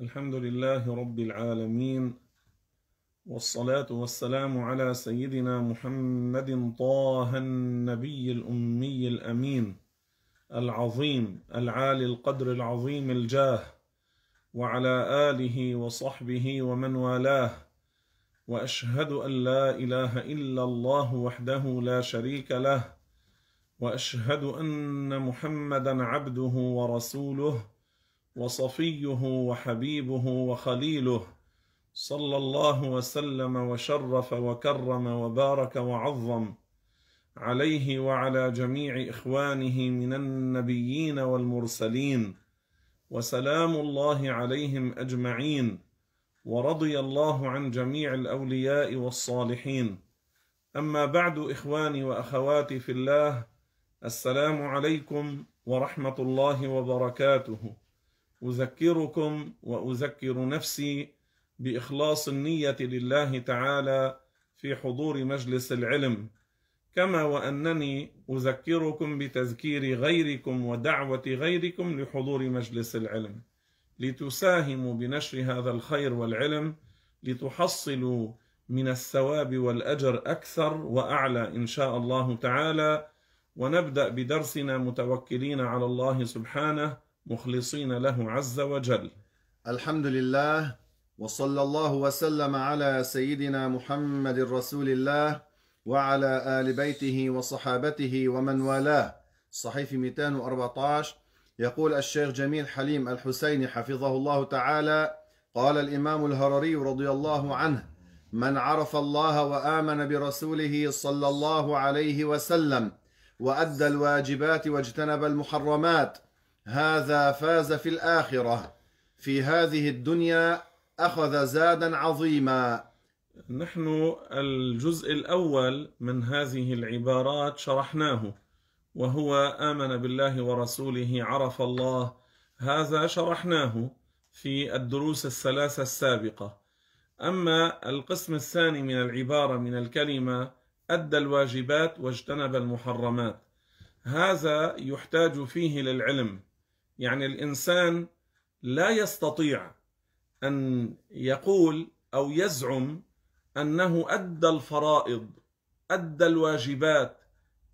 الحمد لله رب العالمين والصلاة والسلام على سيدنا محمد طه النبي الأمي الأمين العظيم العالي القدر العظيم الجاه وعلى آله وصحبه ومن والاه وأشهد أن لا إله إلا الله وحده لا شريك له وأشهد أن محمدا عبده ورسوله وصفيه وحبيبه وخليله صلى الله وسلم وشرف وكرم وبارك وعظم عليه وعلى جميع اخوانه من النبيين والمرسلين وسلام الله عليهم اجمعين ورضي الله عن جميع الاولياء والصالحين اما بعد اخواني واخواتي في الله السلام عليكم ورحمه الله وبركاته اذكركم واذكر نفسي باخلاص النيه لله تعالى في حضور مجلس العلم كما وانني اذكركم بتذكير غيركم ودعوه غيركم لحضور مجلس العلم لتساهموا بنشر هذا الخير والعلم لتحصلوا من الثواب والاجر اكثر واعلى ان شاء الله تعالى ونبدا بدرسنا متوكلين على الله سبحانه مخلصين له عز وجل الحمد لله وصلى الله وسلم على سيدنا محمد رسول الله وعلى آل بيته وصحابته ومن والاه صحيح 214 يقول الشيخ جميل حليم الحسيني حفظه الله تعالى قال الإمام الهرري رضي الله عنه من عرف الله وآمن برسوله صلى الله عليه وسلم وأدى الواجبات واجتنب المحرمات هذا فاز في الآخرة في هذه الدنيا أخذ زادا عظيما نحن الجزء الأول من هذه العبارات شرحناه وهو آمن بالله ورسوله عرف الله هذا شرحناه في الدروس الثلاثة السابقة أما القسم الثاني من العبارة من الكلمة أدى الواجبات واجتنب المحرمات هذا يحتاج فيه للعلم يعني الانسان لا يستطيع ان يقول او يزعم انه ادى الفرائض ادى الواجبات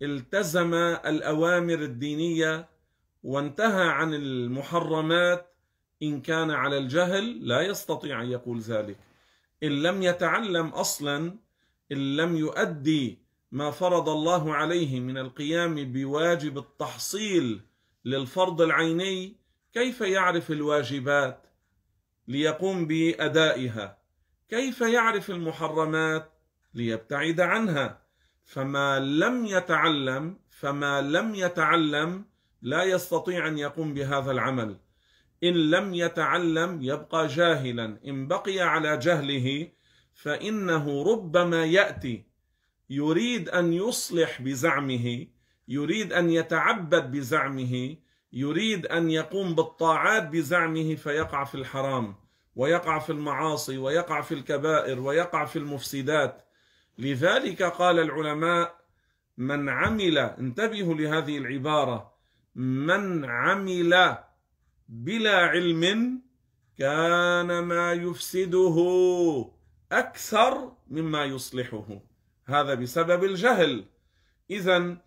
التزم الاوامر الدينيه وانتهى عن المحرمات ان كان على الجهل لا يستطيع ان يقول ذلك ان لم يتعلم اصلا ان لم يؤدي ما فرض الله عليه من القيام بواجب التحصيل للفرض العيني كيف يعرف الواجبات ليقوم بادائها كيف يعرف المحرمات ليبتعد عنها فما لم يتعلم فما لم يتعلم لا يستطيع ان يقوم بهذا العمل ان لم يتعلم يبقى جاهلا ان بقي على جهله فانه ربما ياتي يريد ان يصلح بزعمه يريد ان يتعبد بزعمه يريد ان يقوم بالطاعات بزعمه فيقع في الحرام ويقع في المعاصي ويقع في الكبائر ويقع في المفسدات لذلك قال العلماء من عمل انتبهوا لهذه العباره من عمل بلا علم كان ما يفسده اكثر مما يصلحه هذا بسبب الجهل اذا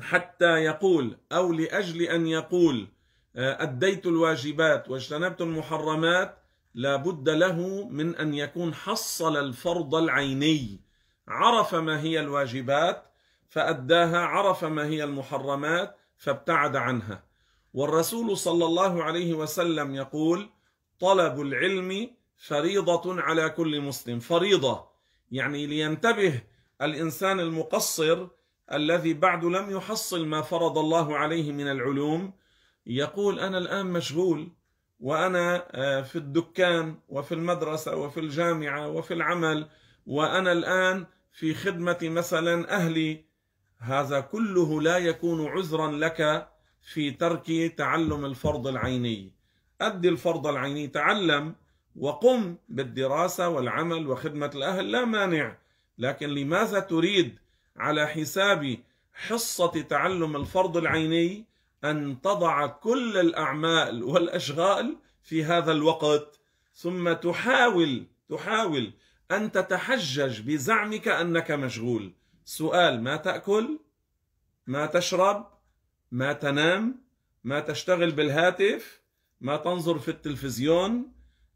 حتى يقول أو لأجل أن يقول آه، أديت الواجبات واجتنبت المحرمات لابد له من أن يكون حصل الفرض العيني عرف ما هي الواجبات فأداها عرف ما هي المحرمات فابتعد عنها والرسول صلى الله عليه وسلم يقول طلب العلم فريضة على كل مسلم فريضة يعني لينتبه الإنسان المقصر الذي بعد لم يحصل ما فرض الله عليه من العلوم يقول أنا الآن مشغول وأنا آه، في الدكان وفي المدرسة وفي الجامعة وفي العمل وأنا الآن في خدمة مثلا أهلي هذا كله لا يكون عذرا لك في ترك تعلم الفرض العيني أدي الفرض العيني تعلم وقم بالدراسة والعمل وخدمة الأهل لا مانع لكن لماذا تريد على حساب حصة تعلم الفرض العيني أن تضع كل الأعمال والأشغال في هذا الوقت ثم تحاول تحاول أن تتحجج بزعمك أنك مشغول سؤال ما تأكل؟ ما تشرب؟ ما تنام؟ ما تشتغل بالهاتف؟ ما تنظر في التلفزيون؟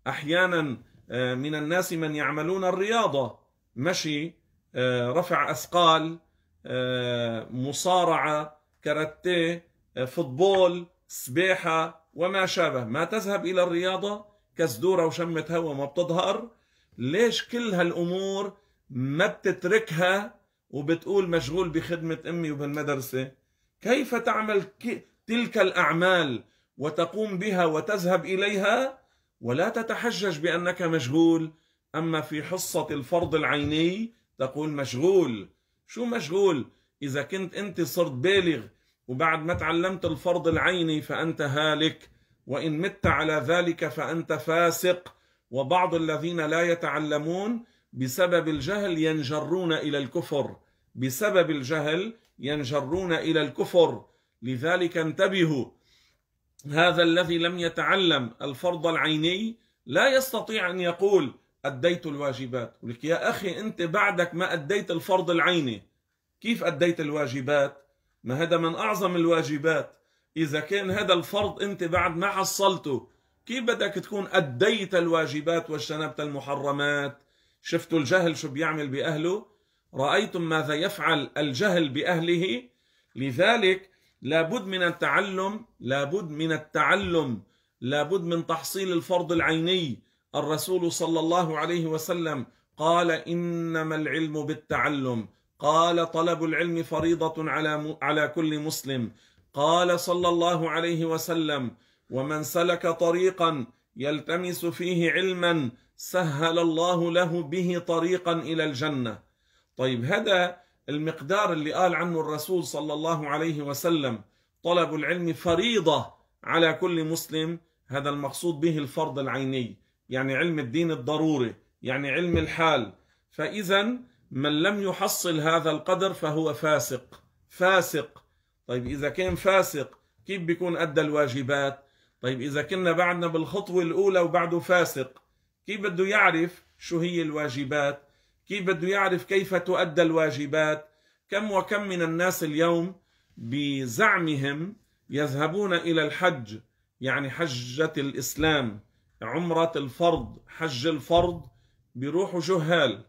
أحيانا آه، من الناس من يعملون الرياضة مشي آه، رفع اثقال آه، مصارعه كاراتيه آه، فوتبول سباحه وما شابه ما تذهب الى الرياضه كسدوره وشمه هواء ما بتظهر ليش كل هالامور ما بتتركها وبتقول مشغول بخدمه امي وبالمدرسه كيف تعمل تلك الاعمال وتقوم بها وتذهب اليها ولا تتحجج بانك مشغول اما في حصه الفرض العيني تقول مشغول شو مشغول إذا كنت أنت صرت بالغ وبعد ما تعلمت الفرض العيني فأنت هالك وإن مت على ذلك فأنت فاسق وبعض الذين لا يتعلمون بسبب الجهل ينجرون إلى الكفر بسبب الجهل ينجرون إلى الكفر لذلك انتبهوا هذا الذي لم يتعلم الفرض العيني لا يستطيع أن يقول أديت الواجبات لك يا أخي أنت بعدك ما أديت الفرض العيني كيف أديت الواجبات ما هذا من أعظم الواجبات إذا كان هذا الفرض أنت بعد ما حصلته كيف بدك تكون أديت الواجبات واجتنبت المحرمات شفتوا الجهل شو بيعمل بأهله رأيتم ماذا يفعل الجهل بأهله لذلك لابد من التعلم لابد من التعلم لابد من تحصيل الفرض العيني الرسول صلى الله عليه وسلم قال انما العلم بالتعلم قال طلب العلم فريضه على على كل مسلم قال صلى الله عليه وسلم ومن سلك طريقا يلتمس فيه علما سهل الله له به طريقا الى الجنه طيب هذا المقدار اللي قال عنه الرسول صلى الله عليه وسلم طلب العلم فريضه على كل مسلم هذا المقصود به الفرض العيني يعني علم الدين الضروري يعني علم الحال فإذا من لم يحصل هذا القدر فهو فاسق فاسق طيب إذا كان فاسق كيف بيكون أدى الواجبات طيب إذا كنا بعدنا بالخطوة الأولى وبعده فاسق كيف بده يعرف شو هي الواجبات كيف بده يعرف كيف تؤدى الواجبات كم وكم من الناس اليوم بزعمهم يذهبون إلى الحج يعني حجة الإسلام عمرة الفرض حج الفرض بيروحوا جهال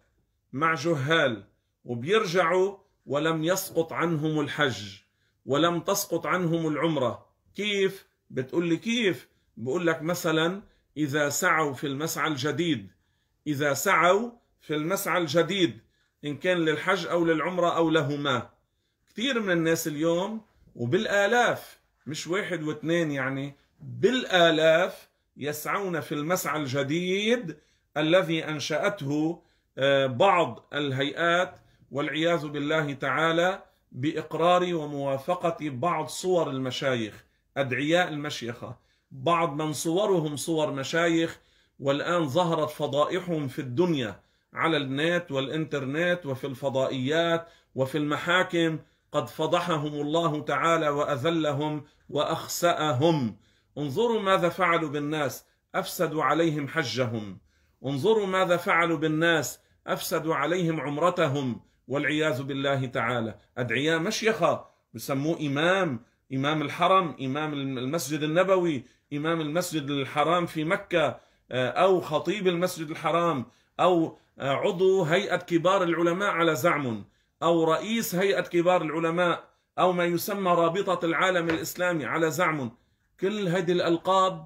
مع جهال وبيرجعوا ولم يسقط عنهم الحج ولم تسقط عنهم العمرة كيف؟ بتقول لي كيف؟ بقول لك مثلا إذا سعوا في المسعى الجديد إذا سعوا في المسعى الجديد إن كان للحج أو للعمرة أو لهما كثير من الناس اليوم وبالآلاف مش واحد واثنين يعني بالآلاف يسعون في المسعى الجديد الذي انشاته آه، بعض الهيئات والعياذ بالله تعالى باقرار وموافقه بعض صور المشايخ ادعياء المشيخه بعض من صورهم صور مشايخ والان ظهرت فضائحهم في الدنيا على النت والانترنت وفي الفضائيات وفي المحاكم قد فضحهم الله تعالى واذلهم واخساهم انظروا ماذا فعلوا بالناس افسدوا عليهم حجهم انظروا ماذا فعلوا بالناس افسدوا عليهم عمرتهم والعياذ بالله تعالى ادعياء مشيخه بسموه امام امام الحرم امام المسجد النبوي امام المسجد الحرام في مكه آه، او خطيب المسجد الحرام او آه، عضو هيئه كبار العلماء على زعم او رئيس هيئه كبار العلماء او ما يسمى رابطه العالم الاسلامي على زعم كل هذه الألقاب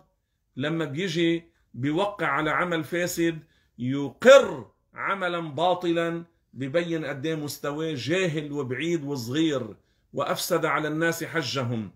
لما بيجي بيوقع على عمل فاسد يقر عملا باطلا ببين قد إيه مستواه جاهل وبعيد وصغير وافسد على الناس حجهم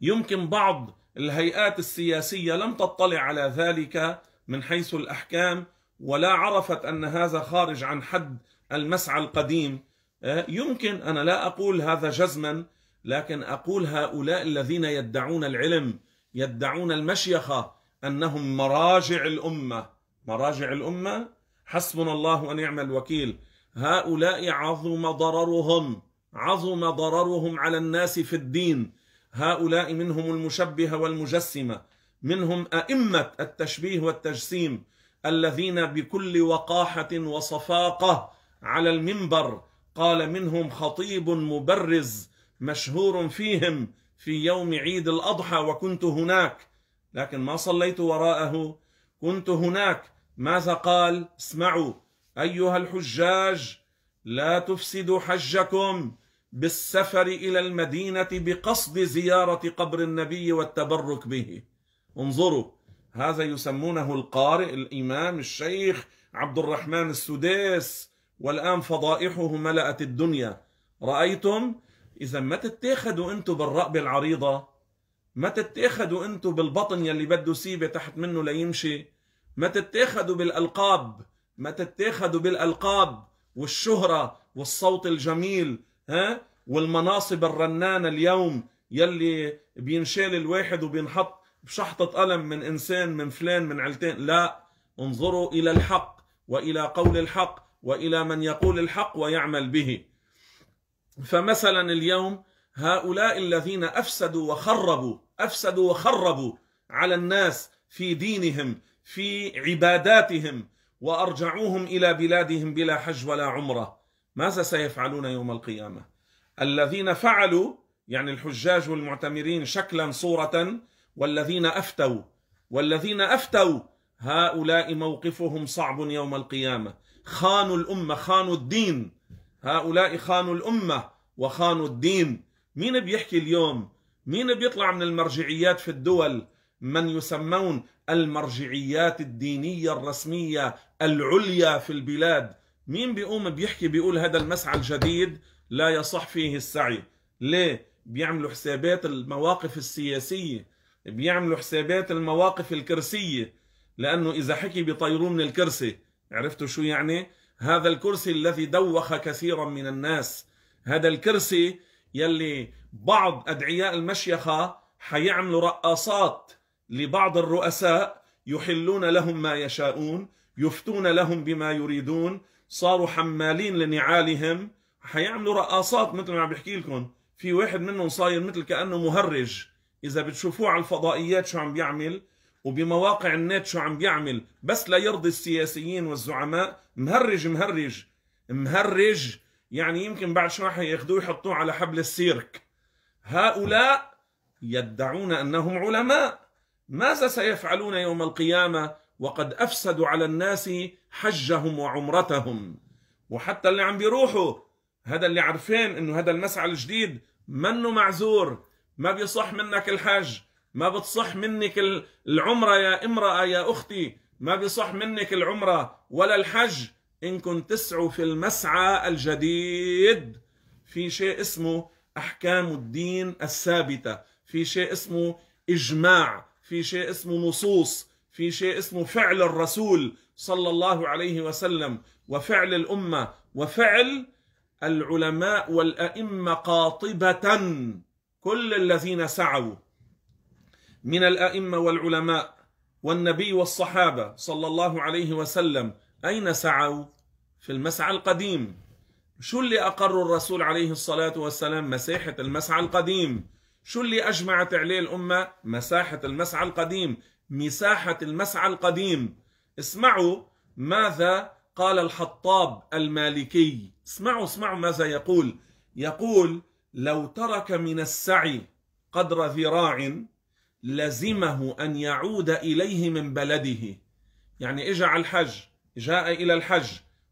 يمكن بعض الهيئات السياسيه لم تطلع على ذلك من حيث الاحكام ولا عرفت ان هذا خارج عن حد المسعى القديم آه، يمكن انا لا اقول هذا جزما لكن اقول هؤلاء الذين يدعون العلم يدعون المشيخه انهم مراجع الامه مراجع الامه حسبنا الله ونعم الوكيل هؤلاء عظم ضررهم عظم ضررهم على الناس في الدين هؤلاء منهم المشبهه والمجسمه منهم ائمه التشبيه والتجسيم الذين بكل وقاحه وصفاقه على المنبر قال منهم خطيب مبرز مشهور فيهم في يوم عيد الاضحى وكنت هناك لكن ما صليت وراءه كنت هناك ماذا قال اسمعوا ايها الحجاج لا تفسدوا حجكم بالسفر الى المدينه بقصد زياره قبر النبي والتبرك به انظروا هذا يسمونه القارئ الامام الشيخ عبد الرحمن السديس والان فضائحه ملأت الدنيا رايتم اذا ما تتاخدوا انتم بالرقبه العريضه ما تتاخدوا انتم بالبطن يلي بده سيبه تحت منه ليمشي ما تتاخدوا بالالقاب ما تتاخدوا بالالقاب والشهره والصوت الجميل ها والمناصب الرنانه اليوم يلي بينشال الواحد وبينحط بشحطه قلم من انسان من فلان من علتين لا انظروا الى الحق والى قول الحق والى من يقول الحق ويعمل به فمثلا اليوم هؤلاء الذين افسدوا وخربوا افسدوا وخربوا على الناس في دينهم في عباداتهم وارجعوهم الى بلادهم بلا حج ولا عمره ماذا سيفعلون يوم القيامه الذين فعلوا يعني الحجاج والمعتمرين شكلا صوره والذين افتوا والذين افتوا هؤلاء موقفهم صعب يوم القيامه خانوا الامه خانوا الدين هؤلاء خانوا الأمة وخانوا الدين مين بيحكي اليوم مين بيطلع من المرجعيات في الدول من يسمون المرجعيات الدينية الرسمية العليا في البلاد مين بيقوم بيحكي بيقول هذا المسعى الجديد لا يصح فيه السعي ليه بيعملوا حسابات المواقف السياسية بيعملوا حسابات المواقف الكرسية لأنه إذا حكي بيطيروا من الكرسي عرفتوا شو يعني هذا الكرسي الذي دوخ كثيرا من الناس هذا الكرسي يلي بعض أدعياء المشيخة حيعملوا رقاصات لبعض الرؤساء يحلون لهم ما يشاءون يفتون لهم بما يريدون صاروا حمالين لنعالهم حيعملوا رقاصات مثل ما عم بحكي لكم في واحد منهم صاير مثل كأنه مهرج إذا بتشوفوه على الفضائيات شو عم بيعمل وبمواقع النت شو عم بيعمل بس لا يرضي السياسيين والزعماء مهرج مهرج مهرج يعني يمكن بعد شوي حياخذوه يحطوه على حبل السيرك هؤلاء يدعون انهم علماء ماذا سيفعلون يوم القيامه وقد افسدوا على الناس حجهم وعمرتهم وحتى اللي عم بيروحوا هذا اللي عارفين انه هذا المسعى الجديد منه معذور ما بيصح منك الحج ما بتصح منك العمرة يا امرأة يا أختي ما بيصح منك العمرة ولا الحج إن كنت تسعوا في المسعى الجديد في شيء اسمه أحكام الدين الثابتة في شيء اسمه إجماع في شيء اسمه نصوص في شيء اسمه فعل الرسول صلى الله عليه وسلم وفعل الأمة وفعل العلماء والأئمة قاطبة كل الذين سعوا من الائمه والعلماء والنبي والصحابه صلى الله عليه وسلم اين سعوا؟ في المسعى القديم. شو اللي اقر الرسول عليه الصلاه والسلام؟ مساحه المسعى القديم. شو اللي اجمعت عليه الامه؟ مساحه المسعى القديم، مساحه المسعى القديم. اسمعوا ماذا قال الحطاب المالكي، اسمعوا اسمعوا ماذا يقول، يقول: لو ترك من السعي قدر ذراع لزمه أن يعود إليه من بلده يعني إجا على الحج جاء إلى الحج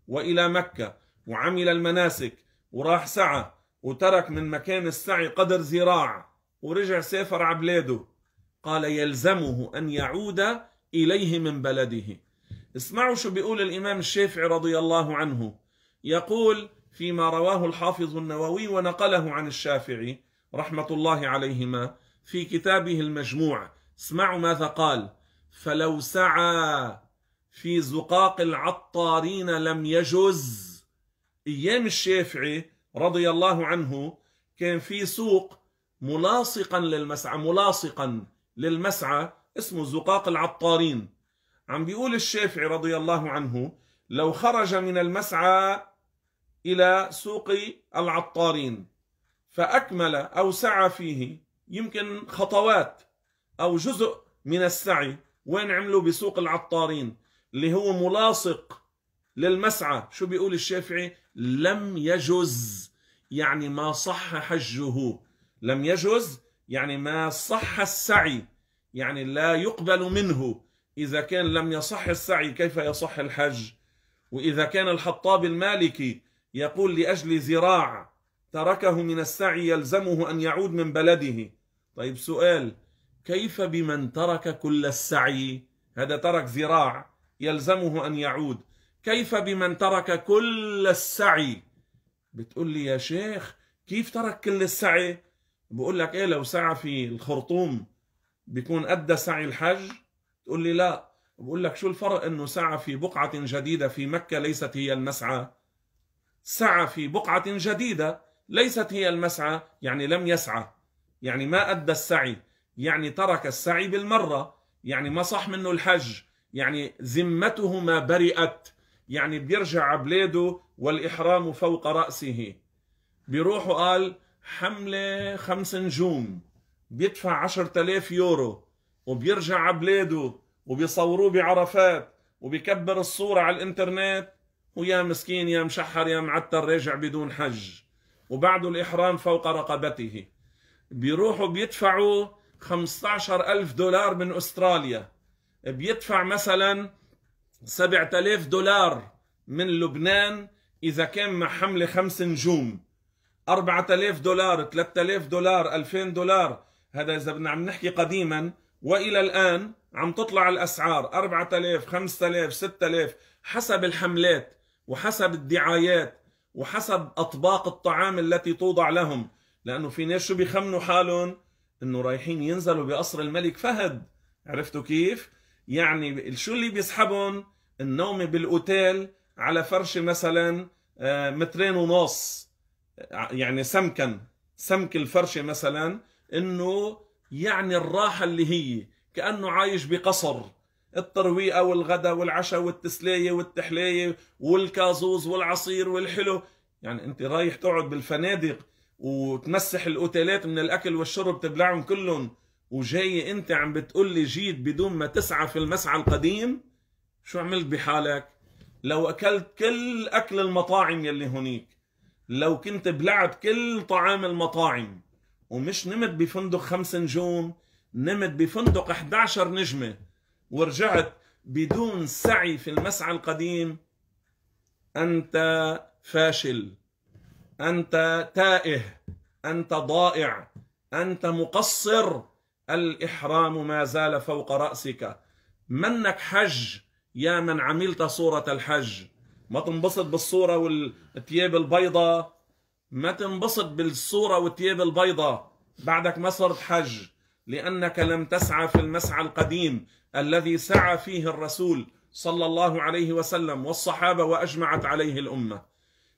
وإلى مكة وعمل المناسك وراح سعى وترك من مكان السعي قدر ذراع ورجع سافر على بلاده قال يلزمه أن يعود إليه من بلده اسمعوا شو بيقول الإمام الشافعي رضي الله عنه يقول فيما رواه الحافظ النووي ونقله عن الشافعي رحمة الله عليهما في كتابه المجموع اسمعوا ماذا قال فلو سعى في زقاق العطارين لم يجز ايام الشافعي رضي الله عنه كان في سوق ملاصقا للمسعى ملاصقا للمسعى اسمه زقاق العطارين عم بيقول الشافعي رضي الله عنه لو خرج من المسعى الى سوق العطارين فاكمل او سعى فيه يمكن خطوات او جزء من السعي وين عملوا بسوق العطارين اللي هو ملاصق للمسعى شو بيقول الشافعي لم يجز يعني ما صح حجه لم يجز يعني ما صح السعي يعني لا يقبل منه إذا كان لم يصح السعي كيف يصح الحج وإذا كان الحطاب المالكي يقول لأجل ذراع تركه من السعي يلزمه أن يعود من بلده طيب سؤال كيف بمن ترك كل السعي هذا ترك ذراع يلزمه أن يعود كيف بمن ترك كل السعي بتقول لي يا شيخ كيف ترك كل السعي بقول لك ايه لو سعى في الخرطوم بيكون أدى سعي الحج تقول لي لا بقول لك شو الفرق انه سعى في بقعة جديدة في مكة ليست هي المسعى سعى في بقعة جديدة ليست هي المسعى يعني لم يسعى يعني ما أدى السعي يعني ترك السعي بالمرة يعني ما صح منه الحج يعني ذمته ما برئت يعني بيرجع بلاده والإحرام فوق رأسه بيروح قال حملة خمس نجوم بيدفع عشرة آلاف يورو وبيرجع بلاده وبيصوروه بعرفات وبيكبر الصورة على الإنترنت ويا مسكين يا مشحر يا معتر راجع بدون حج وبعده الإحرام فوق رقبته بيروحوا بيدفعوا 15 ألف دولار من أستراليا بيدفع مثلا 7000 دولار من لبنان إذا كان مع حملة خمس نجوم 4000 دولار 3000 دولار 2000 دولار هذا إذا بدنا عم نحكي قديما وإلى الآن عم تطلع الأسعار 4000 5000 6000 حسب الحملات وحسب الدعايات وحسب أطباق الطعام التي توضع لهم لانه في ناس شو بيخمنوا حالهم انه رايحين ينزلوا بقصر الملك فهد عرفتوا كيف يعني شو اللي بيسحبهم النوم بالاوتيل على فرشه مثلا آه، مترين ونص آه، يعني سمكا سمك الفرشه مثلا انه يعني الراحه اللي هي كانه عايش بقصر الترويقه والغداء والعشاء والتسليه والتحليه والكازوز والعصير والحلو يعني انت رايح تقعد بالفنادق وتمسح الاوتيلات من الاكل والشرب تبلعهم كلهم وجاي انت عم بتقول لي جيت بدون ما تسعى في المسعى القديم شو عملت بحالك لو اكلت كل اكل المطاعم يلي هنيك لو كنت بلعت كل طعام المطاعم ومش نمت بفندق خمس نجوم نمت بفندق 11 نجمه ورجعت بدون سعي في المسعى القديم انت فاشل انت تائه انت ضائع انت مقصر الاحرام ما زال فوق راسك منك حج يا من عملت صوره الحج ما تنبسط بالصوره والثياب البيضاء ما تنبسط بالصوره والثياب البيضاء بعدك ما صرت حج لانك لم تسعى في المسعى القديم الذي سعى فيه الرسول صلى الله عليه وسلم والصحابه واجمعت عليه الامه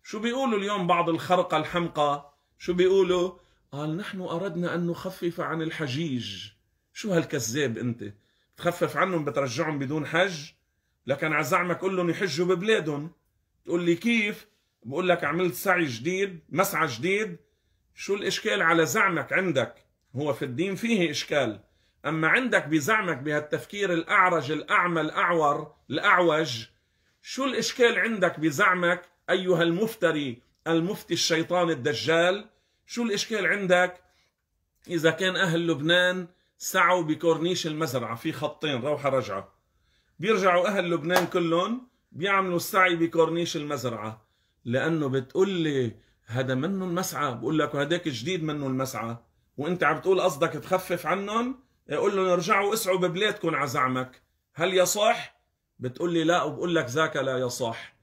شو بيقولوا اليوم بعض الخرقة الحمقى شو بيقولوا قال نحن أردنا أن نخفف عن الحجيج شو هالكذاب أنت تخفف عنهم بترجعهم بدون حج لكن على زعمك قول لهم يحجوا ببلادهم تقول لي كيف بقول لك عملت سعي جديد مسعى جديد شو الإشكال على زعمك عندك هو في الدين فيه إشكال أما عندك بزعمك بهالتفكير الأعرج الأعمى الأعور الأعوج شو الإشكال عندك بزعمك أيها المفتري المفتي الشيطان الدجال شو الإشكال عندك إذا كان أهل لبنان سعوا بكورنيش المزرعة في خطين روحة رجعة بيرجعوا أهل لبنان كلهم بيعملوا السعي بكورنيش المزرعة لأنه بتقول لي هذا منه المسعى بقول لك وهداك جديد منه المسعى وانت عم بتقول قصدك تخفف عنهم إيه، قول لهم ارجعوا اسعوا ببلادكم على زعمك هل يصح بتقول لي لا وبقول لك ذاك لا يصح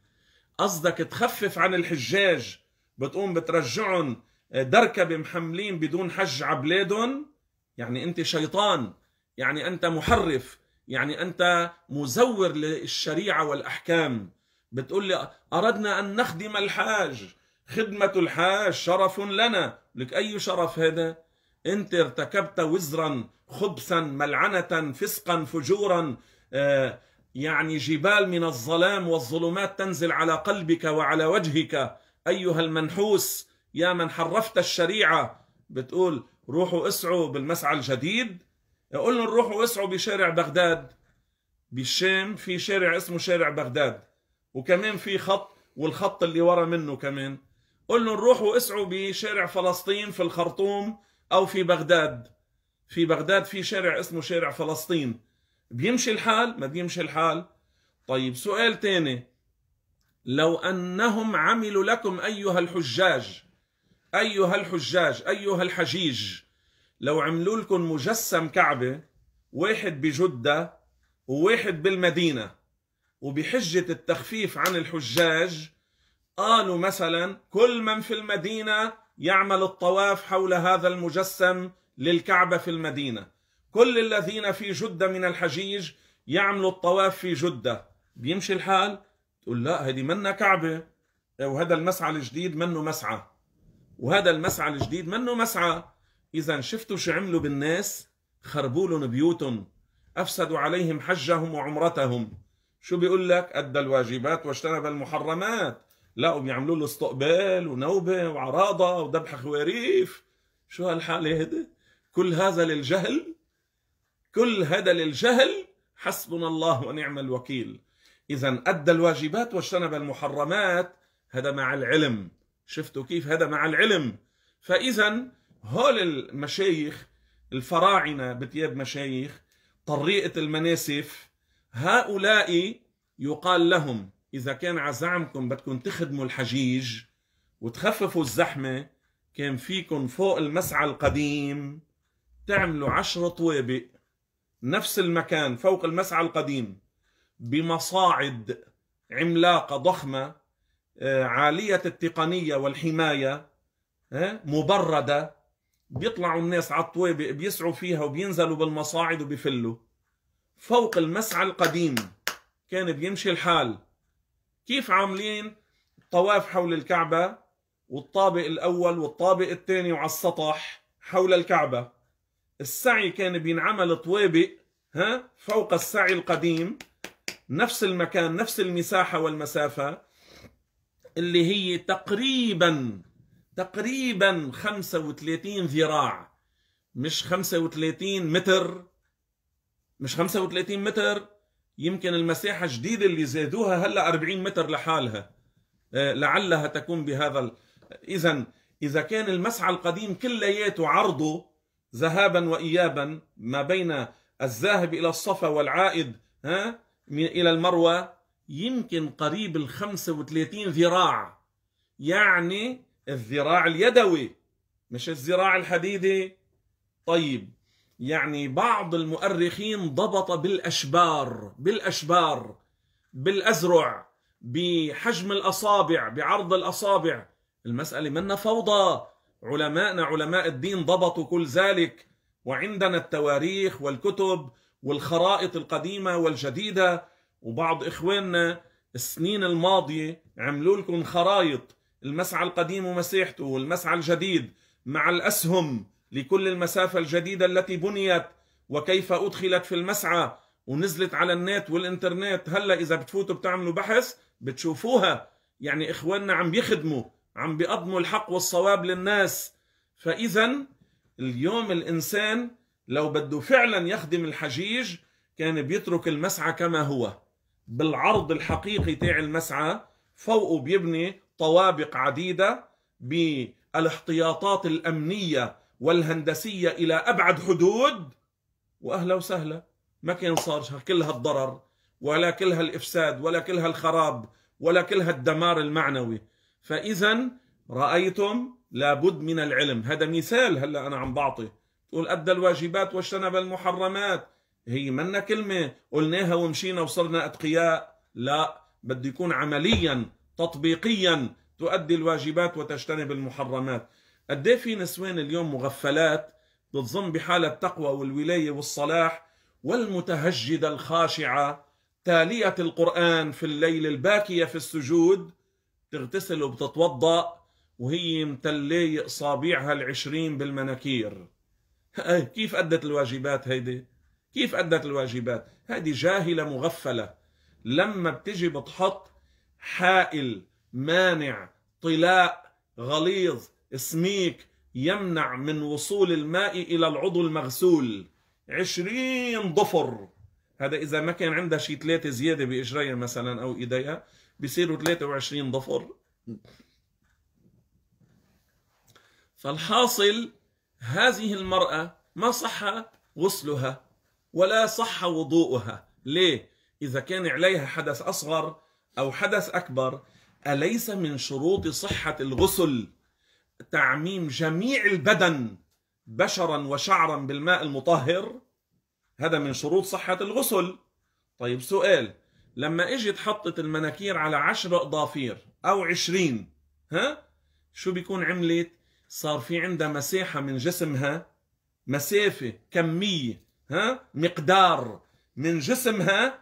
قصدك تخفف عن الحجاج بتقوم بترجعهم آه، دركبة محملين بدون حج عبلادهم يعني أنت شيطان يعني أنت محرف يعني أنت مزور للشريعة والأحكام بتقول لي أردنا أن نخدم الحاج خدمة الحاج شرف لنا لك أي شرف هذا أنت ارتكبت وزرا خبثا ملعنة فسقا فجورا آه يعني جبال من الظلام والظلمات تنزل على قلبك وعلى وجهك أيها المنحوس يا من حرفت الشريعة بتقول روحوا اسعوا بالمسعى الجديد يقول لهم روحوا اسعوا بشارع بغداد بالشام في شارع اسمه شارع بغداد وكمان في خط والخط اللي ورا منه كمان قول لهم روحوا اسعوا بشارع فلسطين في الخرطوم أو في بغداد في بغداد في شارع اسمه شارع فلسطين بيمشي الحال ما بيمشي الحال طيب سؤال تاني لو أنهم عملوا لكم أيها الحجاج أيها الحجاج أيها الحجيج لو عملوا لكم مجسم كعبة واحد بجدة وواحد بالمدينة وبحجة التخفيف عن الحجاج قالوا مثلا كل من في المدينة يعمل الطواف حول هذا المجسم للكعبة في المدينة كل الذين في جدة من الحجيج يعملوا الطواف في جدة بيمشي الحال تقول لا هذه منا كعبة إيه، وهذا المسعى الجديد منه مسعى وهذا المسعى الجديد منه مسعى إذا شفتوا شو عملوا بالناس خربوا لهم بيوتهم أفسدوا عليهم حجهم وعمرتهم شو بيقول لك أدى الواجبات واجتنب المحرمات لقوا بيعملوا له استقبال ونوبة وعراضة وذبح خواريف شو هالحالة هيدي كل هذا للجهل كل هذا للجهل حسبنا الله ونعم الوكيل إذا أدى الواجبات واجتنب المحرمات هذا مع العلم شفتوا كيف هذا مع العلم فإذا هول المشايخ الفراعنة بتياب مشايخ طريقة المناسف هؤلاء يقال لهم إذا كان على زعمكم بدكم تخدموا الحجيج وتخففوا الزحمة كان فيكم فوق المسعى القديم تعملوا عشرة طوابق نفس المكان فوق المسعى القديم بمصاعد عملاقه ضخمه آه، عاليه التقنيه والحمايه آه، مبرده بيطلعوا الناس على الطويبه بيسعوا فيها وبينزلوا بالمصاعد وبيفلوا فوق المسعى القديم كان بيمشي الحال كيف عاملين طواف حول الكعبه والطابق الاول والطابق الثاني وعلى السطح حول الكعبه السعي كان بينعمل طوابق ها فوق السعي القديم نفس المكان نفس المساحة والمسافة اللي هي تقريبا تقريبا 35 ذراع مش 35 متر مش 35 متر يمكن المساحة الجديدة اللي زادوها هلا 40 متر لحالها آه، لعلها تكون بهذا ال... إذا إذا كان المسعى القديم كلياته عرضه ذهابا وإيابا ما بين الذاهب إلى الصفا والعائد ها إلى المروة يمكن قريب ال 35 ذراع يعني الذراع اليدوي مش الذراع الحديدي طيب يعني بعض المؤرخين ضبط بالأشبار بالأشبار بالأزرع بحجم الأصابع بعرض الأصابع المسألة منا فوضى علماءنا علماء الدين ضبطوا كل ذلك وعندنا التواريخ والكتب والخرائط القديمة والجديدة وبعض إخواننا السنين الماضية عملوا لكم خرائط المسعى القديم ومسيحته والمسعى الجديد مع الأسهم لكل المسافة الجديدة التي بنيت وكيف أدخلت في المسعى ونزلت على النت والإنترنت هلأ إذا بتفوتوا بتعملوا بحث بتشوفوها يعني إخواننا عم بيخدموا عم بيقدموا الحق والصواب للناس فاذا اليوم الانسان لو بده فعلا يخدم الحجيج كان بيترك المسعى كما هو بالعرض الحقيقي تاع المسعى فوقه بيبني طوابق عديده بالاحتياطات الامنيه والهندسيه الى ابعد حدود واهلا وسهلا ما كان صار كل هالضرر ولا كل هالافساد ولا كل هالخراب ولا كل هالدمار المعنوي فاذا رايتم لابد من العلم هذا مثال هلا انا عم بعطي تقول ادى الواجبات واجتنب المحرمات هي منا كلمه قلناها ومشينا وصرنا اتقياء لا بده يكون عمليا تطبيقيا تؤدي الواجبات وتجتنب المحرمات قد إيه في نسوان اليوم مغفلات بتظن بحالة التقوى والولاية والصلاح والمتهجدة الخاشعة تالية القرآن في الليل الباكية في السجود بتغتسل وبتتوضأ وهي متلية اصابيعها العشرين بالمناكير كيف أدت الواجبات هيدي كيف أدت الواجبات هذه جاهلة مغفلة لما بتجي بتحط حائل مانع طلاء غليظ سميك يمنع من وصول الماء إلى العضو المغسول عشرين ضفر هذا إذا ما كان عندها شيء ثلاثة زيادة بإجريها مثلا أو إيديها بيصيروا 23 ظفر فالحاصل هذه المرأة ما صح غسلها ولا صح وضوءها ليه؟ إذا كان عليها حدث أصغر أو حدث أكبر أليس من شروط صحة الغسل تعميم جميع البدن بشرا وشعرا بالماء المطهر هذا من شروط صحة الغسل طيب سؤال لما اجت حطت المناكير على عشرة اضافير او عشرين ها شو بيكون عملت صار في عندها مساحه من جسمها مسافه كميه ها مقدار من جسمها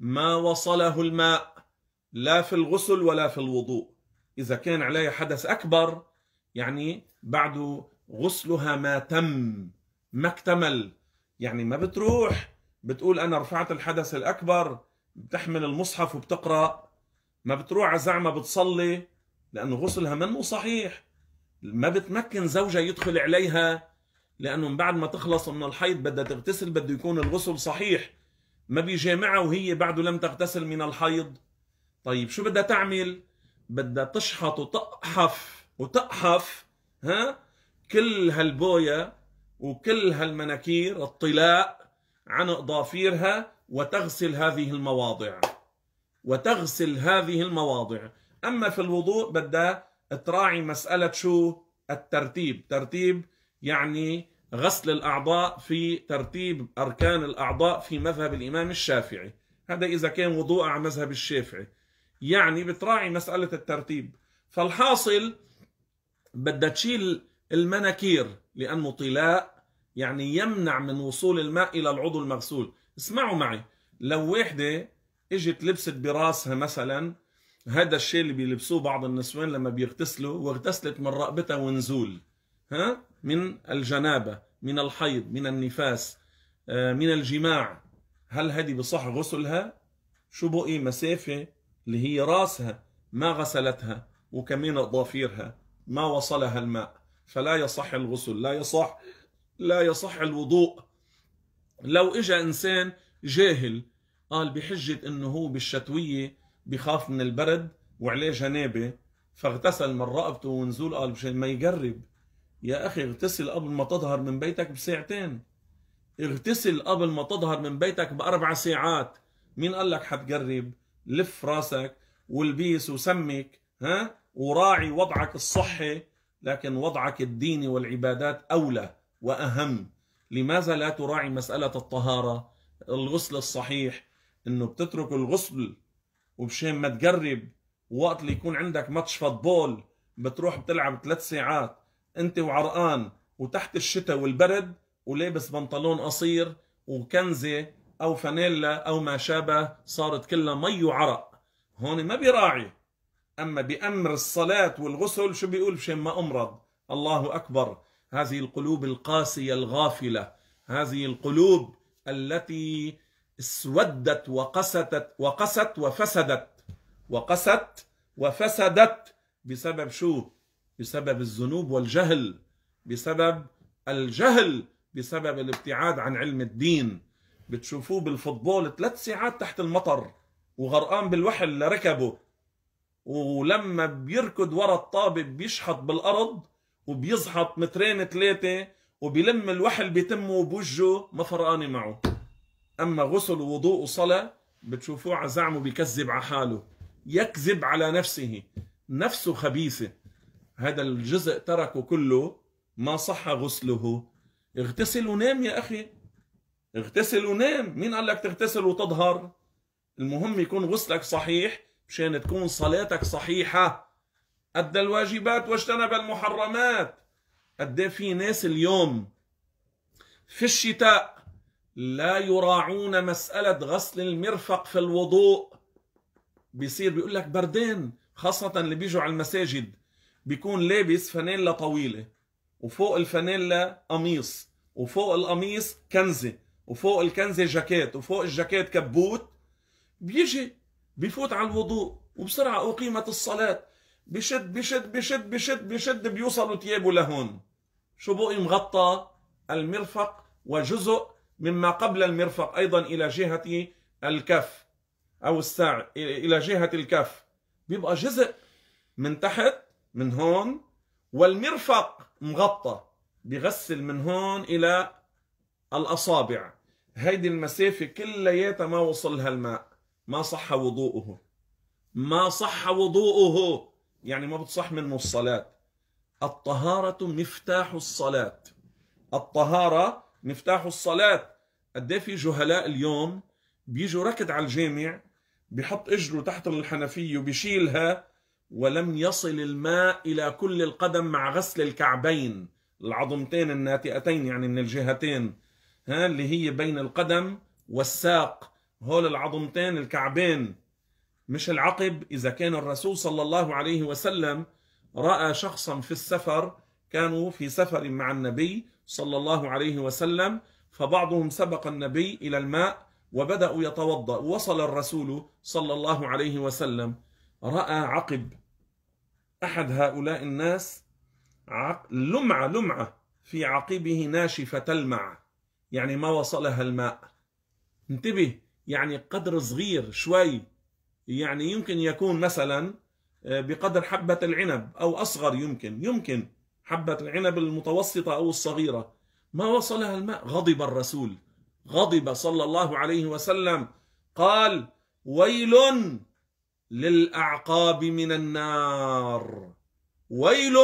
ما وصله الماء لا في الغسل ولا في الوضوء اذا كان عليها حدث اكبر يعني بعد غسلها ما تم ما اكتمل يعني ما بتروح بتقول انا رفعت الحدث الاكبر بتحمل المصحف وبتقرا ما بتروح على زعمه بتصلي لانه غسلها منه صحيح ما بتمكن زوجها يدخل عليها لانه من بعد ما تخلص من الحيض بدها تغتسل بده يكون الغسل صحيح ما بيجامعها وهي بعده لم تغتسل من الحيض طيب شو بدها تعمل بدها تشحط وتقحف وتقحف ها كل هالبويا وكل هالمناكير الطلاء عن اظافيرها وتغسل هذه المواضع وتغسل هذه المواضع أما في الوضوء بدها تراعي مسألة شو الترتيب ترتيب يعني غسل الأعضاء في ترتيب أركان الأعضاء في مذهب الإمام الشافعي هذا إذا كان وضوء على مذهب الشافعي يعني بتراعي مسألة الترتيب فالحاصل بدها تشيل المناكير لأنه طلاء يعني يمنع من وصول الماء إلى العضو المغسول اسمعوا معي لو وحده اجت لبست براسها مثلا هذا الشيء اللي بيلبسوه بعض النسوان لما بيغتسلوا واغتسلت من رقبتها ونزول ها من الجنابه من الحيض من النفاس آه، من الجماع هل هذه بصح غسلها شو بقي مسافه اللي هي راسها ما غسلتها وكمان اظافيرها ما وصلها الماء فلا يصح الغسل لا يصح لا يصح الوضوء لو اجى انسان جاهل قال بحجه انه هو بالشتويه بخاف من البرد وعليه جنابه فاغتسل من رقبته ونزول قال مشان ما يقرب يا اخي اغتسل قبل ما تظهر من بيتك بساعتين اغتسل قبل ما تظهر من بيتك باربع ساعات مين قال لك حتقرب لف راسك والبيس وسمك ها وراعي وضعك الصحي لكن وضعك الديني والعبادات اولى واهم لماذا لا تراعي مسألة الطهارة الغسل الصحيح انه بتترك الغسل وبشين ما تقرب وقت اللي يكون عندك ماتش فوتبول بتروح بتلعب ثلاث ساعات انت وعرقان وتحت الشتاء والبرد ولابس بنطلون قصير وكنزه او فانيلا او ما شابه صارت كلها مي وعرق هون ما بيراعي اما بامر الصلاه والغسل شو بيقول مشان ما امرض الله اكبر هذه القلوب القاسية الغافلة هذه القلوب التي اسودت وقست وقست وفسدت وقست وفسدت بسبب شو؟ بسبب الذنوب والجهل بسبب الجهل بسبب الابتعاد عن علم الدين بتشوفوه بالفوتبول ثلاث ساعات تحت المطر وغرقان بالوحل لركبه ولما بيركض ورا الطابة بيشحط بالأرض وبيزحط مترين ثلاثة وبيلم الوحل بتمه بوجه ما فرقانة معه أما غسل ووضوء وصلاة بتشوفوه على زعمه بيكذب على حاله يكذب على نفسه نفسه خبيثة هذا الجزء تركه كله ما صح غسله اغتسل ونام يا أخي اغتسل ونام مين قال لك تغتسل وتظهر المهم يكون غسلك صحيح مشان تكون صلاتك صحيحه أدى الواجبات واجتنب المحرمات قد في ناس اليوم في الشتاء لا يراعون مسألة غسل المرفق في الوضوء بيصير بيقول لك بردان خاصة اللي بيجوا على المساجد بيكون لابس فانيلا طويلة وفوق الفانيلا قميص وفوق القميص كنزة وفوق الكنزة جاكيت وفوق الجاكيت كبوت بيجي بيفوت على الوضوء وبسرعة أقيمت الصلاة بشد بشد بشد بشد بشد بيوصلوا ثيابه لهون شو بقي مغطى المرفق وجزء مما قبل المرفق ايضا الى جهه الكف او الساع الى جهه الكف بيبقى جزء من تحت من هون والمرفق مغطى بغسل من هون الى الاصابع هيدي المسافه كلياتها ما وصلها الماء ما صح وضوءه ما صح وضوءه يعني ما بتصح منه الصلاة الطهارة مفتاح الصلاة الطهارة مفتاح الصلاة قد إيه في جهلاء اليوم بيجوا ركض على الجامع بيحط اجره تحت الحنفية وبيشيلها ولم يصل الماء إلى كل القدم مع غسل الكعبين العظمتين الناتئتين يعني من الجهتين ها اللي هي بين القدم والساق هول العظمتين الكعبين مش العقب إذا كان الرسول صلى الله عليه وسلم رأى شخصا في السفر كانوا في سفر مع النبي صلى الله عليه وسلم فبعضهم سبق النبي إلى الماء وبدأوا يتوضأ وصل الرسول صلى الله عليه وسلم رأى عقب أحد هؤلاء الناس لمعة لمعة في عقبه ناشفة تلمع يعني ما وصلها الماء انتبه يعني قدر صغير شوي يعني يمكن يكون مثلا آه، بقدر حبة العنب أو أصغر يمكن يمكن حبة العنب المتوسطة أو الصغيرة ما وصلها الماء غضب الرسول غضب صلى الله عليه وسلم قال ويل للأعقاب من النار ويل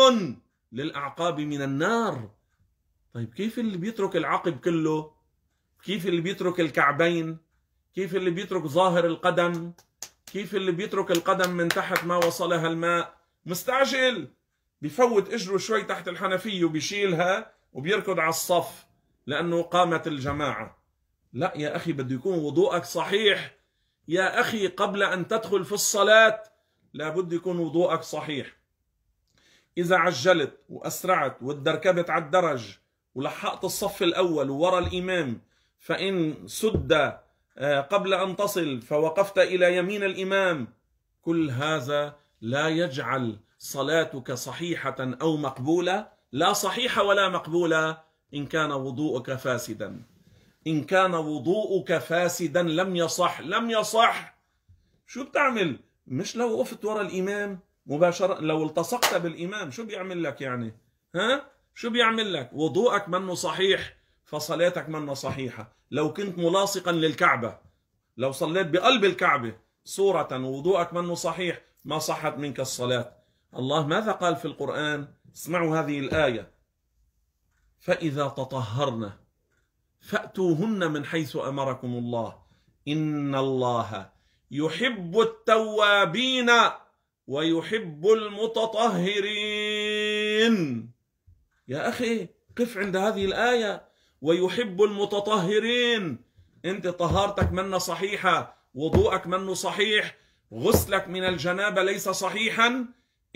للأعقاب من النار طيب كيف اللي بيترك العقب كله كيف اللي بيترك الكعبين كيف اللي بيترك ظاهر القدم كيف اللي بيترك القدم من تحت ما وصلها الماء مستعجل بفوت اجره شوي تحت الحنفيه وبيشيلها وبيركض على الصف لانه قامت الجماعه لا يا اخي بده يكون وضوءك صحيح يا اخي قبل ان تدخل في الصلاه لابد يكون وضوءك صحيح اذا عجلت واسرعت وتدركبت على الدرج ولحقت الصف الاول ورا الامام فان سد آه، قبل ان تصل فوقفت الى يمين الامام كل هذا لا يجعل صلاتك صحيحه او مقبوله لا صحيحه ولا مقبوله ان كان وضوءك فاسدا ان كان وضوءك فاسدا لم يصح لم يصح شو بتعمل مش لو وقفت ورا الامام مباشره لو التصقت بالامام شو بيعمل لك يعني ها شو بيعمل لك وضوءك منه صحيح فصلاتك منا صحيحة لو كنت ملاصقا للكعبة لو صليت بقلب الكعبة صورة ووضوءك منه صحيح ما صحت منك الصلاة الله ماذا قال في القرآن اسمعوا هذه الآية فإذا تطهرنا فأتوهن من حيث أمركم الله إن الله يحب التوابين ويحب المتطهرين يا أخي قف عند هذه الآية ويحب المتطهرين انت طهارتك منا صحيحة وضوءك منه صحيح غسلك من الجنابة ليس صحيحا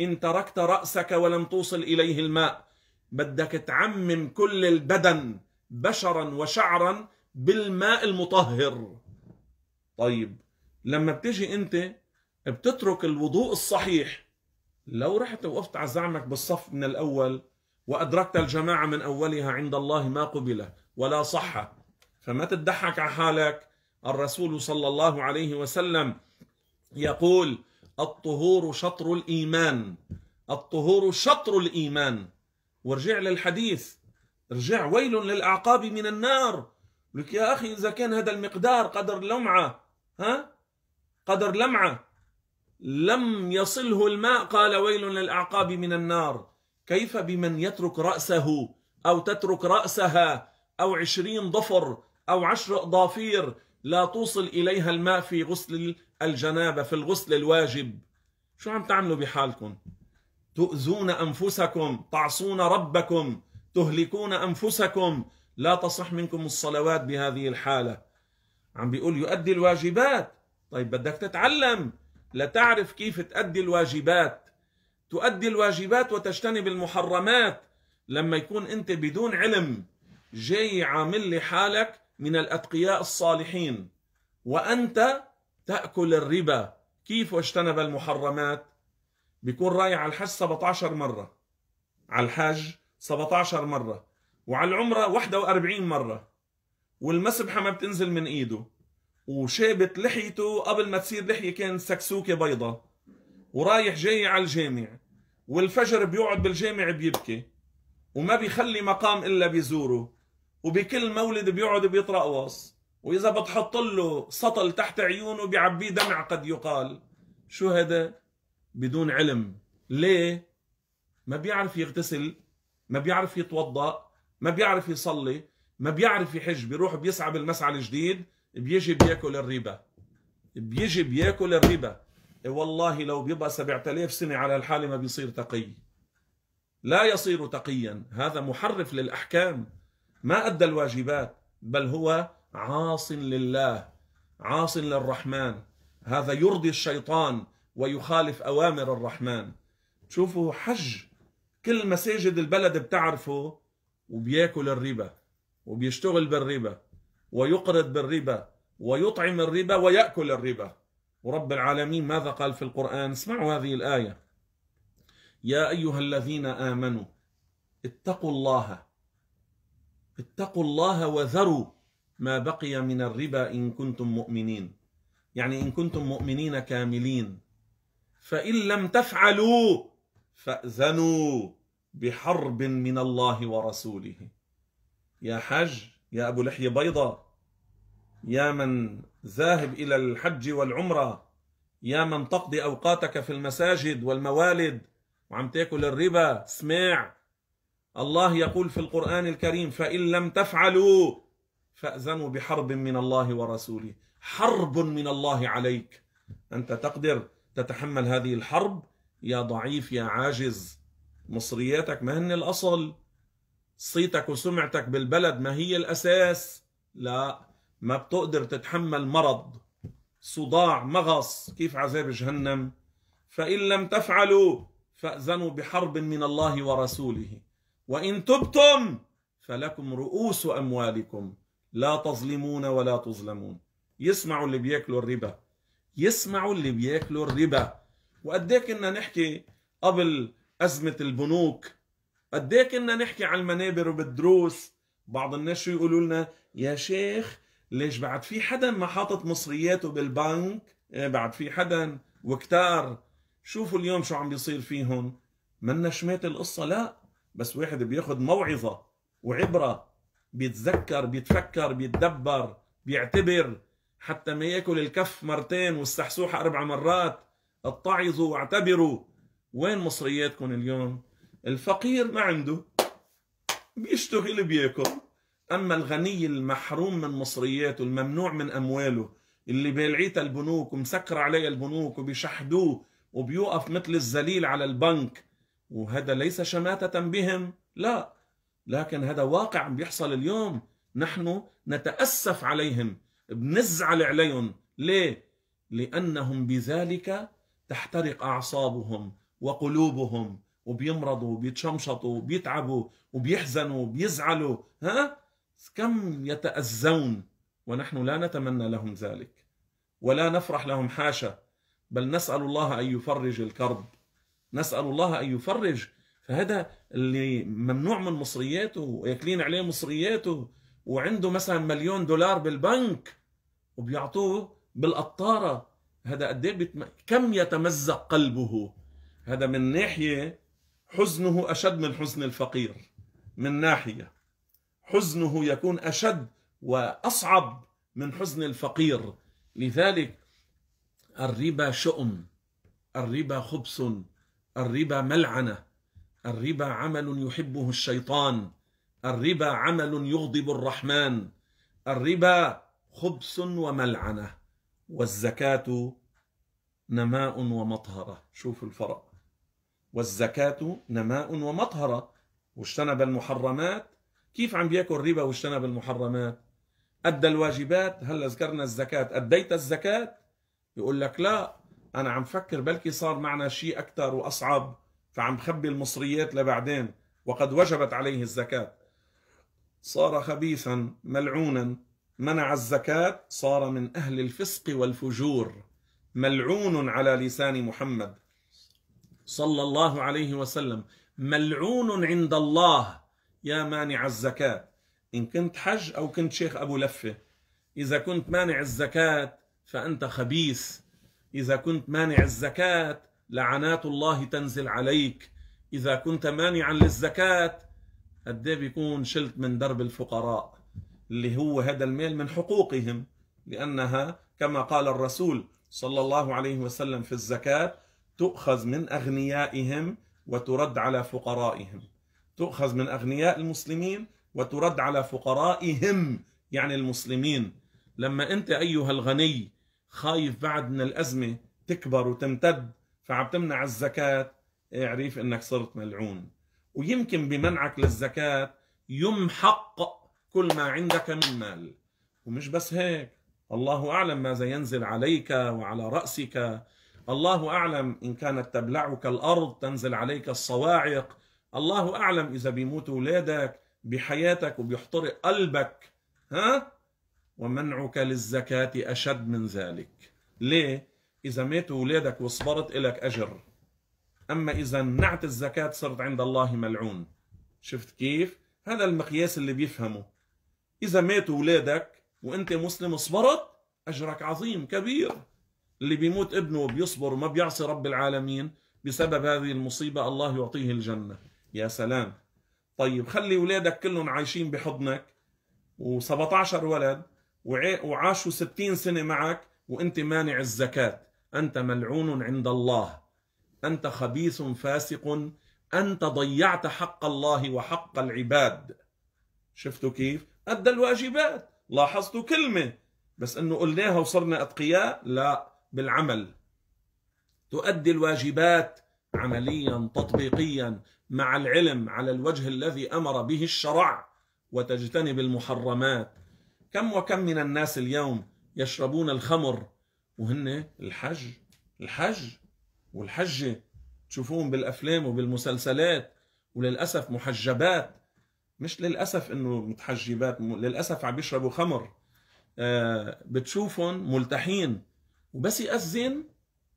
إن تركت رأسك ولم توصل إليه الماء بدك تعمم كل البدن بشرا وشعرا بالماء المطهر طيب لما بتجي أنت بتترك الوضوء الصحيح لو رحت وقفت على زعمك بالصف من الأول وأدركت الجماعة من أولها عند الله ما قبل ولا صح فما تضحك على حالك الرسول صلى الله عليه وسلم يقول الطهور شطر الإيمان الطهور شطر الإيمان وارجع للحديث ارجع ويل للأعقاب من النار لك يا أخي إذا كان هذا المقدار قدر لمعة ها قدر لمعة لم يصله الماء قال ويل للأعقاب من النار كيف بمن يترك رأسه أو تترك رأسها أو عشرين ضفر أو عشر ضافير لا توصل إليها الماء في غسل الجنابة في الغسل الواجب شو عم تعملوا بحالكم تؤذون أنفسكم تعصون ربكم تهلكون أنفسكم لا تصح منكم الصلوات بهذه الحالة عم بيقول يؤدي الواجبات طيب بدك تتعلم لتعرف كيف تؤدي الواجبات تؤدي الواجبات وتجتنب المحرمات لما يكون انت بدون علم جاي عامل لي حالك من الاتقياء الصالحين وانت تاكل الربا كيف واجتنب المحرمات بيكون رايح على الحج 17 مره على الحج 17 مره وعلى العمره 41 مره والمسبحه ما بتنزل من ايده وشابت لحيته قبل ما تصير لحيه كان سكسوكه بيضة ورايح جاي على الجامع والفجر بيقعد بالجامع بيبكي وما بيخلي مقام الا بيزوره وبكل مولد بيقعد بيترقص واذا بتحط له سطل تحت عيونه بيعبيه دمع قد يقال شو هذا بدون علم ليه ما بيعرف يغتسل ما بيعرف يتوضا ما بيعرف يصلي ما بيعرف يحج بيروح بيسعى بالمسعى الجديد بيجي بياكل الربا بيجي بياكل الربا إيه والله لو بيبقى سبعة آلاف سنة على الحال ما بيصير تقي لا يصير تقيا هذا محرف للأحكام ما أدى الواجبات بل هو عاص لله عاص للرحمن هذا يرضي الشيطان ويخالف أوامر الرحمن شوفوا حج كل مساجد البلد بتعرفه وبياكل الربا وبيشتغل بالربا ويقرض بالربا ويطعم الربا ويأكل الربا ورب العالمين ماذا قال في القرآن اسمعوا هذه الآية يا أيها الذين آمنوا اتقوا الله اتقوا الله وذروا ما بقي من الربا إن كنتم مؤمنين يعني إن كنتم مؤمنين كاملين فإن لم تفعلوا فأذنوا بحرب من الله ورسوله يا حج يا أبو لحية بيضة يا من ذاهب الى الحج والعمره يا من تقضي اوقاتك في المساجد والموالد وعم تاكل الربا اسمع الله يقول في القران الكريم فان لم تفعلوا فاذنوا بحرب من الله ورسوله حرب من الله عليك انت تقدر تتحمل هذه الحرب يا ضعيف يا عاجز مصرياتك ما هن الاصل صيتك وسمعتك بالبلد ما هي الاساس لا ما بتقدر تتحمل مرض صداع مغص كيف عذاب جهنم فإن لم تفعلوا فأذنوا بحرب من الله ورسوله وإن تبتم فلكم رؤوس أموالكم لا تظلمون ولا تظلمون يسمعوا اللي بياكلوا الربا يسمعوا اللي بياكلوا الربا وقد ايه كنا نحكي قبل أزمة البنوك قد ايه كنا نحكي على المنابر وبالدروس بعض الناس شو يقولوا لنا يا شيخ ليش بعد في حدا ما حاطط مصرياته بالبنك إيه، بعد في حدا وكتار شوفوا اليوم شو عم بيصير فيهم منا شميت القصة لا بس واحد بياخد موعظة وعبرة بيتذكر بيتفكر بيتدبر بيعتبر حتى ما ياكل الكف مرتين والسحسوحة أربع مرات اتعظوا واعتبروا وين مصرياتكم اليوم الفقير ما عنده بيشتغل بياكل أما الغني المحروم من مصرياته الممنوع من أمواله اللي بيلعيت البنوك ومسكر عليه البنوك وبيشحدوه وبيوقف مثل الذليل على البنك وهذا ليس شماتة بهم لا لكن هذا واقع بيحصل اليوم نحن نتأسف عليهم بنزعل عليهم ليه؟ لأنهم بذلك تحترق أعصابهم وقلوبهم وبيمرضوا وبيتشمشطوا وبيتعبوا وبيحزنوا وبيزعلوا ها كم يتأذون ونحن لا نتمنى لهم ذلك ولا نفرح لهم حاشا بل نسأل الله أن يفرج الكرب نسأل الله أن يفرج فهذا اللي ممنوع من مصرياته ويكلين عليه مصرياته وعنده مثلا مليون دولار بالبنك وبيعطوه بالقطارة هذا قد إيه بتم... كم يتمزق قلبه هذا من ناحية حزنه أشد من حزن الفقير من ناحية حزنه يكون أشد وأصعب من حزن الفقير لذلك الربا شؤم الربا خبث الربا ملعنة الربا عمل يحبه الشيطان الربا عمل يغضب الرحمن الربا خبث وملعنة والزكاة نماء ومطهرة شوف الفرق والزكاة نماء ومطهرة واجتنب المحرمات كيف عم بياكل ربا واجتنب المحرمات أدى الواجبات هلا ذكرنا الزكاة أديت الزكاة يقول لك لا أنا عم فكر بلكي صار معنا شيء أكثر وأصعب فعم بخبي المصريات لبعدين وقد وجبت عليه الزكاة صار خبيثا ملعونا منع الزكاة صار من أهل الفسق والفجور ملعون على لسان محمد صلى الله عليه وسلم ملعون عند الله يا مانع الزكاة إن كنت حج أو كنت شيخ أبو لفة إذا كنت مانع الزكاة فأنت خبيث إذا كنت مانع الزكاة لعنات الله تنزل عليك إذا كنت مانعا للزكاة قد بيكون شلت من درب الفقراء اللي هو هذا المال من حقوقهم لأنها كما قال الرسول صلى الله عليه وسلم في الزكاة تؤخذ من أغنيائهم وترد على فقرائهم تؤخذ من أغنياء المسلمين وترد على فقرائهم يعني المسلمين لما أنت أيها الغني خايف بعد من الأزمة تكبر وتمتد فعم تمنع الزكاة اعرف أنك صرت ملعون ويمكن بمنعك للزكاة يمحق كل ما عندك من مال ومش بس هيك الله أعلم ماذا ينزل عليك وعلى رأسك الله أعلم إن كانت تبلعك الأرض تنزل عليك الصواعق الله اعلم اذا بيموتوا اولادك بحياتك وبيحترق قلبك ها ومنعك للزكاة أشد من ذلك ليه؟ إذا ماتوا أولادك وصبرت إلك أجر أما إذا منعت الزكاة صرت عند الله ملعون شفت كيف؟ هذا المقياس اللي بيفهمه إذا ماتوا أولادك وأنت مسلم صبرت أجرك عظيم كبير اللي بيموت ابنه وبيصبر وما بيعصي رب العالمين بسبب هذه المصيبة الله يعطيه الجنة يا سلام طيب خلي اولادك كلهم عايشين بحضنك و17 ولد وعاشوا 60 سنه معك وانت مانع الزكاه انت ملعون عند الله انت خبيث فاسق انت ضيعت حق الله وحق العباد شفتوا كيف ادى الواجبات لاحظتوا كلمه بس انه قلناها وصرنا اتقياء لا بالعمل تؤدي الواجبات عمليا تطبيقيا مع العلم على الوجه الذي امر به الشرع وتجتنب المحرمات كم وكم من الناس اليوم يشربون الخمر وهن الحج الحج والحجه تشوفون بالافلام وبالمسلسلات وللاسف محجبات مش للاسف انه متحجبات للاسف عم بيشربوا خمر آه بتشوفهم ملتحين وبس يأذن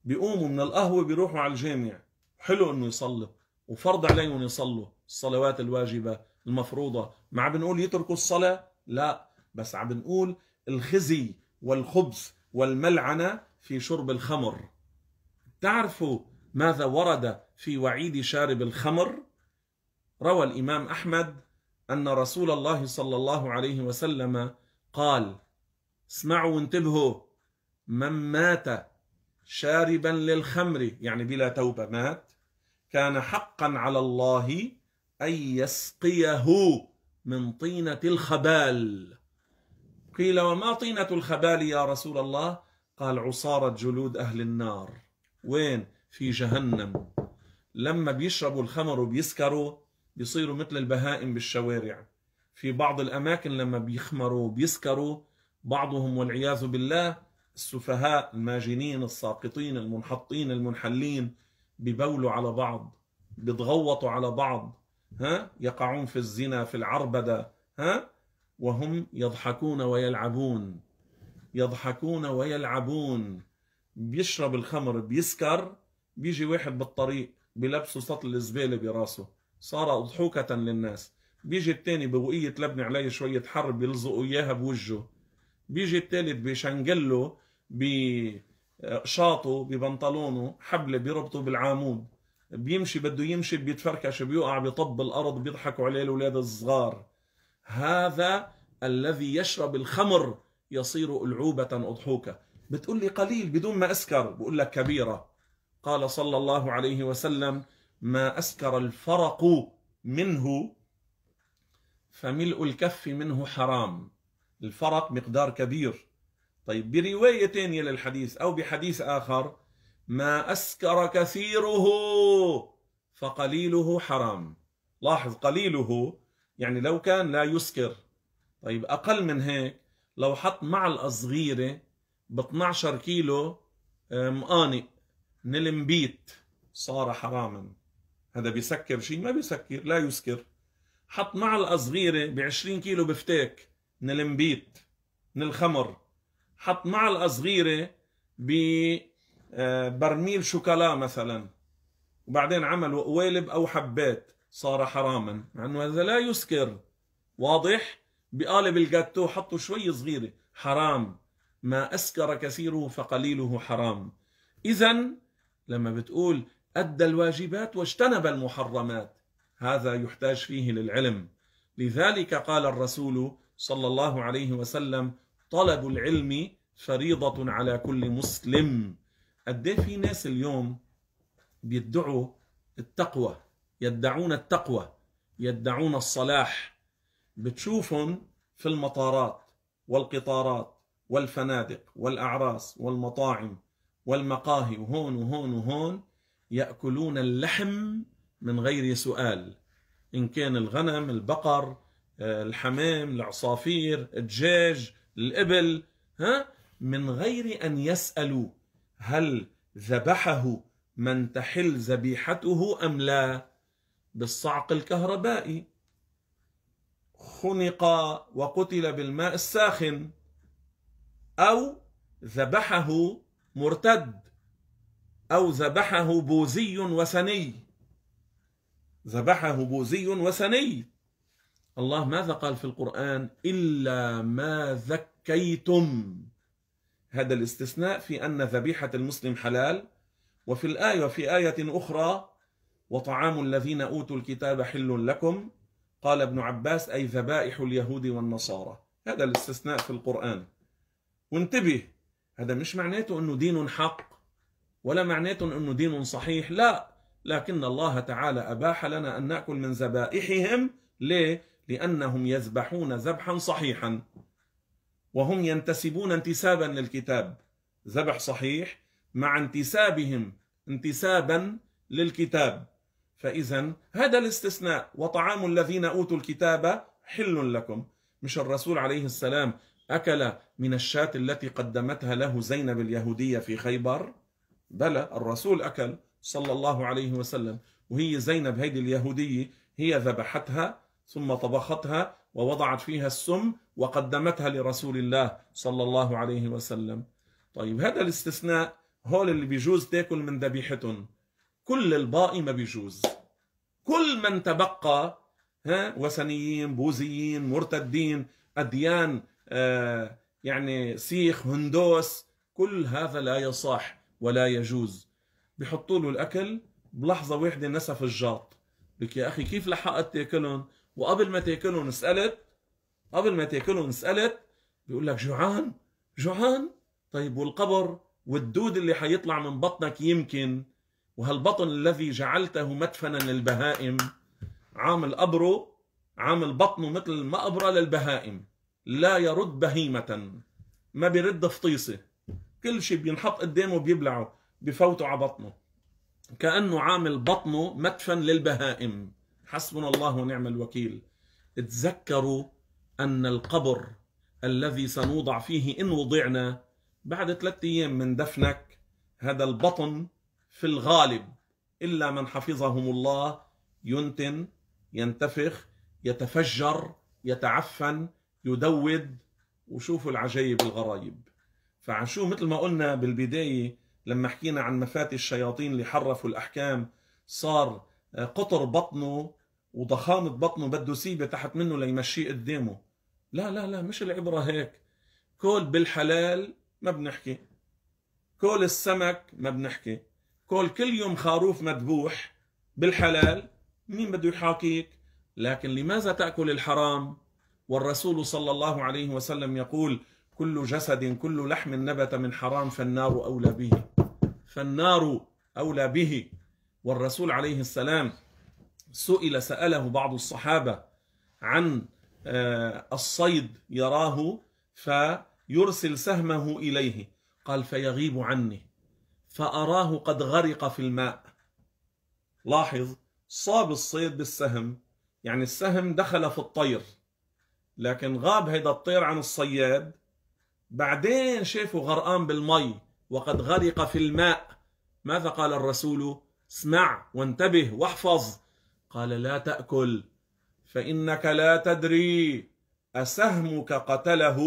بيقوموا من القهوه بيروحوا على الجامع حلو انه يصلي وفرض عليهم يصلوا الصلوات الواجبة المفروضة ما عم بنقول يتركوا الصلاة لا بس عم بنقول الخزي والخبث والملعنة في شرب الخمر تعرفوا ماذا ورد في وعيد شارب الخمر روى الإمام أحمد أن رسول الله صلى الله عليه وسلم قال اسمعوا وانتبهوا من مات شاربا للخمر يعني بلا توبة مات كان حقا على الله أن يسقيه من طينة الخبال قيل وما طينة الخبال يا رسول الله قال عصارة جلود أهل النار وين في جهنم لما بيشربوا الخمر وبيسكروا بيصيروا مثل البهائم بالشوارع في بعض الأماكن لما بيخمروا وبيسكروا بعضهم والعياذ بالله السفهاء الماجنين الساقطين المنحطين المنحلين ببولوا على بعض بيتغوطوا على بعض ها يقعون في الزنا في العربدة ها وهم يضحكون ويلعبون يضحكون ويلعبون بيشرب الخمر بيسكر بيجي واحد بالطريق بلبسه سطل الزبالة براسه صار أضحوكة للناس بيجي التاني بوقية لبن عليه شوية حر بيلزقوا إياها بوجهه بيجي التالت بشنجله بي شاطه ببنطلونه حبله بيربطه بالعامود بيمشي بده يمشي بيتفركش بيقع بيطب الارض بيضحكوا عليه الاولاد الصغار هذا الذي يشرب الخمر يصير العوبه اضحوكه بتقول لي قليل بدون ما اسكر بقول لك كبيره قال صلى الله عليه وسلم ما اسكر الفرق منه فملء الكف منه حرام الفرق مقدار كبير طيب برواية ثانية للحديث أو بحديث آخر ما أسكر كثيره فقليله حرام لاحظ قليله يعني لو كان لا يسكر طيب أقل من هيك لو حط معلقة صغيرة ب 12 كيلو آه، مقانق من المبيت صار حراما هذا بيسكر شيء ما بيسكر لا يسكر حط معلقة صغيرة ب 20 كيلو بفتيك من المبيت من الخمر حط معلقه صغيره ببرميل آه، شوكولا مثلا وبعدين عملوا قوالب او حبات صار حراما مع انه هذا لا يسكر واضح بقالب الجاتو حطوا شوي صغيره حرام ما اسكر كثيره فقليله حرام اذا لما بتقول ادى الواجبات واجتنب المحرمات هذا يحتاج فيه للعلم لذلك قال الرسول صلى الله عليه وسلم طلب العلم فريضة على كل مسلم قد إيه في ناس اليوم بيدعوا التقوى يدعون التقوى يدعون الصلاح بتشوفهم في المطارات والقطارات والفنادق والأعراس والمطاعم والمقاهي وهون وهون وهون يأكلون اللحم من غير سؤال إن كان الغنم البقر آه، الحمام العصافير الدجاج الإبل ها من غير أن يسألوا هل ذبحه من تحل ذبيحته أم لا بالصعق الكهربائي خنق وقتل بالماء الساخن أو ذبحه مرتد أو ذبحه بوذي وثني ذبحه بوذي وثني الله ماذا قال في القرآن إلا ما ذكيتم هذا الاستثناء في أن ذبيحة المسلم حلال وفي الآية وفي آية أخرى وطعام الذين أوتوا الكتاب حل لكم قال ابن عباس أي ذبائح اليهود والنصارى هذا الاستثناء في القرآن وانتبه هذا مش معناته أنه دين حق ولا معناته أنه دين صحيح لا لكن الله تعالى أباح لنا أن نأكل من ذبائحهم ليه؟ لأنهم يذبحون ذبحا صحيحا وهم ينتسبون انتسابا للكتاب ذبح صحيح مع انتسابهم انتسابا للكتاب فإذا هذا الاستثناء وطعام الذين أوتوا الكتاب حل لكم مش الرسول عليه السلام أكل من الشاة التي قدمتها له زينب اليهودية في خيبر بلى الرسول أكل صلى الله عليه وسلم وهي زينب هيدي اليهودية هي ذبحتها ثم طبختها ووضعت فيها السم وقدمتها لرسول الله صلى الله عليه وسلم طيب هذا الاستثناء هول اللي بيجوز تاكل من ذبيحتهم كل الباقي ما بيجوز كل من تبقى ها وثنيين بوذيين مرتدين اديان آه يعني سيخ هندوس كل هذا لا يصح ولا يجوز بحطوا له الاكل بلحظه واحده نسف الجاط لك يا اخي كيف لحقت تاكلهم وقبل ما تاكلهم سالت قبل ما تاكلهم سالت بيقول لك جوعان جوعان طيب والقبر والدود اللي حيطلع من بطنك يمكن وهالبطن الذي جعلته مدفنا للبهائم عامل قبره عامل بطنه مثل المقبرة للبهائم لا يرد بهيمة ما بيرد فطيسة كل شيء بينحط قدامه بيبلعه بفوته على بطنه كأنه عامل بطنه مدفن للبهائم حسبنا الله ونعم الوكيل تذكروا أن القبر الذي سنوضع فيه إن وضعنا بعد ثلاثة أيام من دفنك هذا البطن في الغالب إلا من حفظهم الله ينتن ينتفخ يتفجر يتعفن يدود وشوفوا العجايب الغرايب فعشو مثل ما قلنا بالبداية لما حكينا عن مفاتي الشياطين اللي حرفوا الأحكام صار قطر بطنه وضخامة بطنه بده سيبة تحت منه ليمشيه قدامه لا لا لا مش العبرة هيك كل بالحلال ما بنحكي كل السمك ما بنحكي كل كل يوم خروف مذبوح بالحلال مين بده يحاكيك لكن لماذا تأكل الحرام والرسول صلى الله عليه وسلم يقول كل جسد كل لحم نبت من حرام فالنار أولى به فالنار أولى به والرسول عليه السلام سئل سأله بعض الصحابة عن آه، الصيد يراه فيرسل سهمه إليه قال فيغيب عني فأراه قد غرق في الماء لاحظ صاب الصيد بالسهم يعني السهم دخل في الطير لكن غاب هذا الطير عن الصياد بعدين شافه غرقان بالمي وقد غرق في الماء ماذا قال الرسول اسمع وانتبه واحفظ قال لا تأكل فإنك لا تدري أسهمك قتله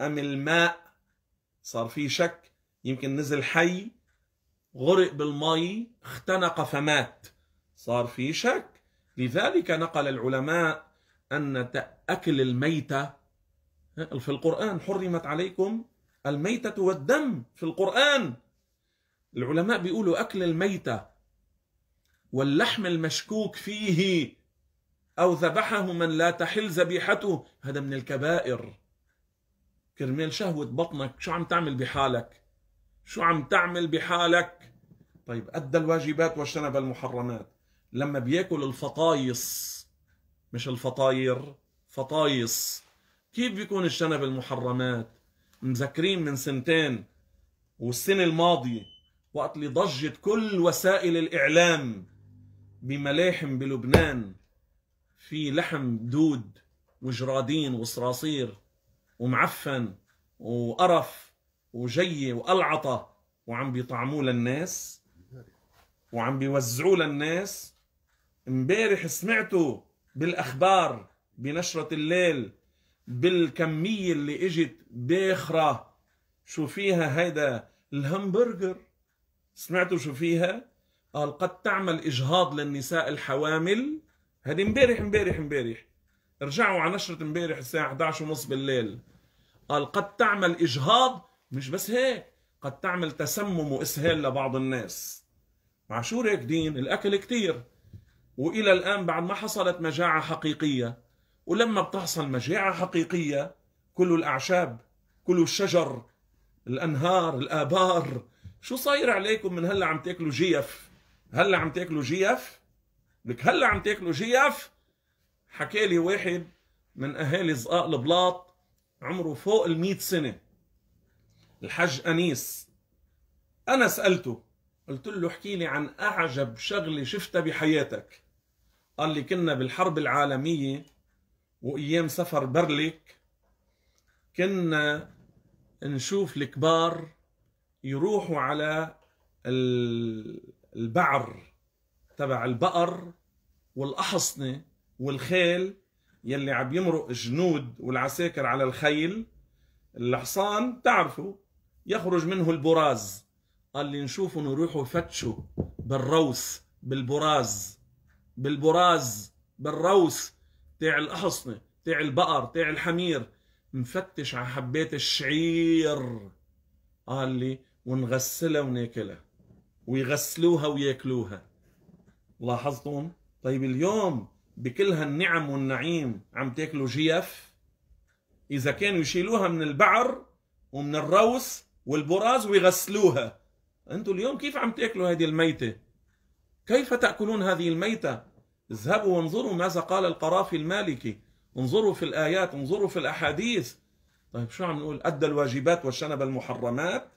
أم الماء صار في شك يمكن نزل حي غرق بالمي اختنق فمات صار في شك لذلك نقل العلماء أن أكل الميتة في القرآن حرمت عليكم الميتة والدم في القرآن العلماء بيقولوا أكل الميتة واللحم المشكوك فيه أو ذبحه من لا تحل ذبيحته هذا من الكبائر كرمال شهوة بطنك شو عم تعمل بحالك شو عم تعمل بحالك طيب أدى الواجبات واجتنب المحرمات لما بياكل الفطايص مش الفطاير فطايص كيف بيكون اجتنب المحرمات مذكرين من سنتين والسنة الماضية وقت اللي ضجت كل وسائل الإعلام بملاحم بلبنان في لحم دود وجرادين وصراصير ومعفن وقرف وجية وقلعطة وعم بيطعموه للناس وعم بيوزعوه للناس امبارح سمعتوا بالاخبار بنشرة الليل بالكمية اللي اجت باخرة شو فيها هيدا الهمبرجر سمعتوا شو فيها قال قد تعمل إجهاض للنساء الحوامل هذه امبارح امبارح امبارح ارجعوا على نشرة امبارح الساعة 11 ونص بالليل قال قد تعمل إجهاض مش بس هيك قد تعمل تسمم وإسهال لبعض الناس مع شو هيك دين الأكل كثير وإلى الآن بعد ما حصلت مجاعة حقيقية ولما بتحصل مجاعة حقيقية كل الأعشاب كل الشجر الأنهار الآبار شو صاير عليكم من هلا عم تاكلوا جيف هلا عم تاكلوا جيف؟ لك هلا عم تاكلوا جيف؟ حكى لي واحد من اهالي زقاق البلاط عمره فوق ال 100 سنه الحج انيس انا سالته قلت له احكي لي عن اعجب شغله شفتها بحياتك قال لي كنا بالحرب العالميه وايام سفر برلك كنا نشوف الكبار يروحوا على البعر تبع البقر والأحصنة والخيل يلي عم يمرق الجنود والعساكر على الخيل الحصان تعرفوا يخرج منه البراز قال لي نشوفهم يروحوا يفتشوا بالروث بالبراز بالبراز بالروث تاع الأحصنة تاع البقر تاع الحمير مفتش على حبات الشعير قال لي ونغسلها وناكلها ويغسلوها وياكلوها لاحظتم طيب اليوم بكل هالنعم والنعيم عم تاكلوا جيف اذا كانوا يشيلوها من البعر ومن الروس والبراز ويغسلوها انتوا اليوم كيف عم تاكلوا هذه الميته كيف تاكلون هذه الميته اذهبوا وانظروا ماذا قال القرافي المالكي انظروا في الايات انظروا في الاحاديث طيب شو عم نقول ادى الواجبات والشنب المحرمات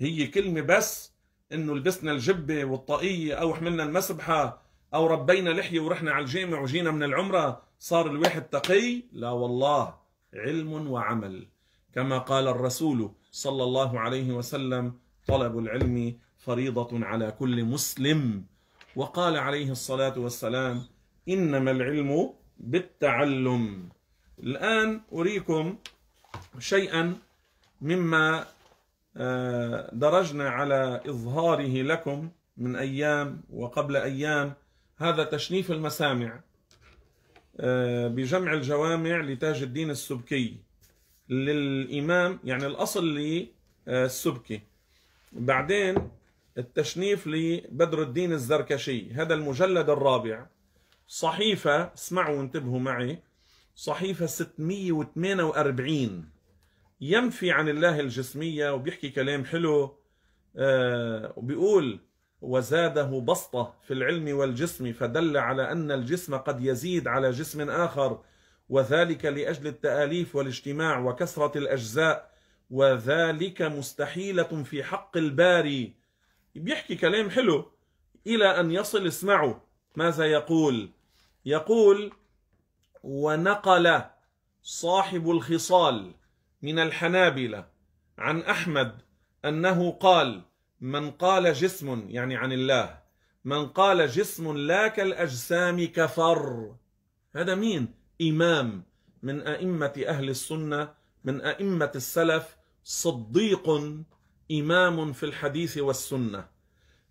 هي كلمه بس انه لبسنا الجبه والطاقيه او حملنا المسبحه او ربينا لحيه ورحنا على الجامع وجينا من العمره صار الواحد تقي لا والله علم وعمل كما قال الرسول صلى الله عليه وسلم طلب العلم فريضه على كل مسلم وقال عليه الصلاه والسلام انما العلم بالتعلم الان اريكم شيئا مما آه، درجنا على إظهاره لكم من أيام وقبل أيام هذا تشنيف المسامع آه، بجمع الجوامع لتاج الدين السبكي للإمام يعني الأصل للسبكي بعدين التشنيف لبدر الدين الزركشي هذا المجلد الرابع صحيفة اسمعوا وانتبهوا معي صحيفة 648 ينفي عن الله الجسمية وبيحكي كلام حلو آه، وبيقول وزاده بسطة في العلم والجسم فدل على أن الجسم قد يزيد على جسم آخر وذلك لأجل التآليف والاجتماع وكسرة الأجزاء وذلك مستحيلة في حق الباري بيحكي كلام حلو إلى أن يصل اسمعوا ماذا يقول يقول ونقل صاحب الخصال من الحنابلة عن أحمد أنه قال من قال جسم يعني عن الله من قال جسم لا كالأجسام كفر هذا مين؟ إمام من أئمة أهل السنة من أئمة السلف صديق إمام في الحديث والسنة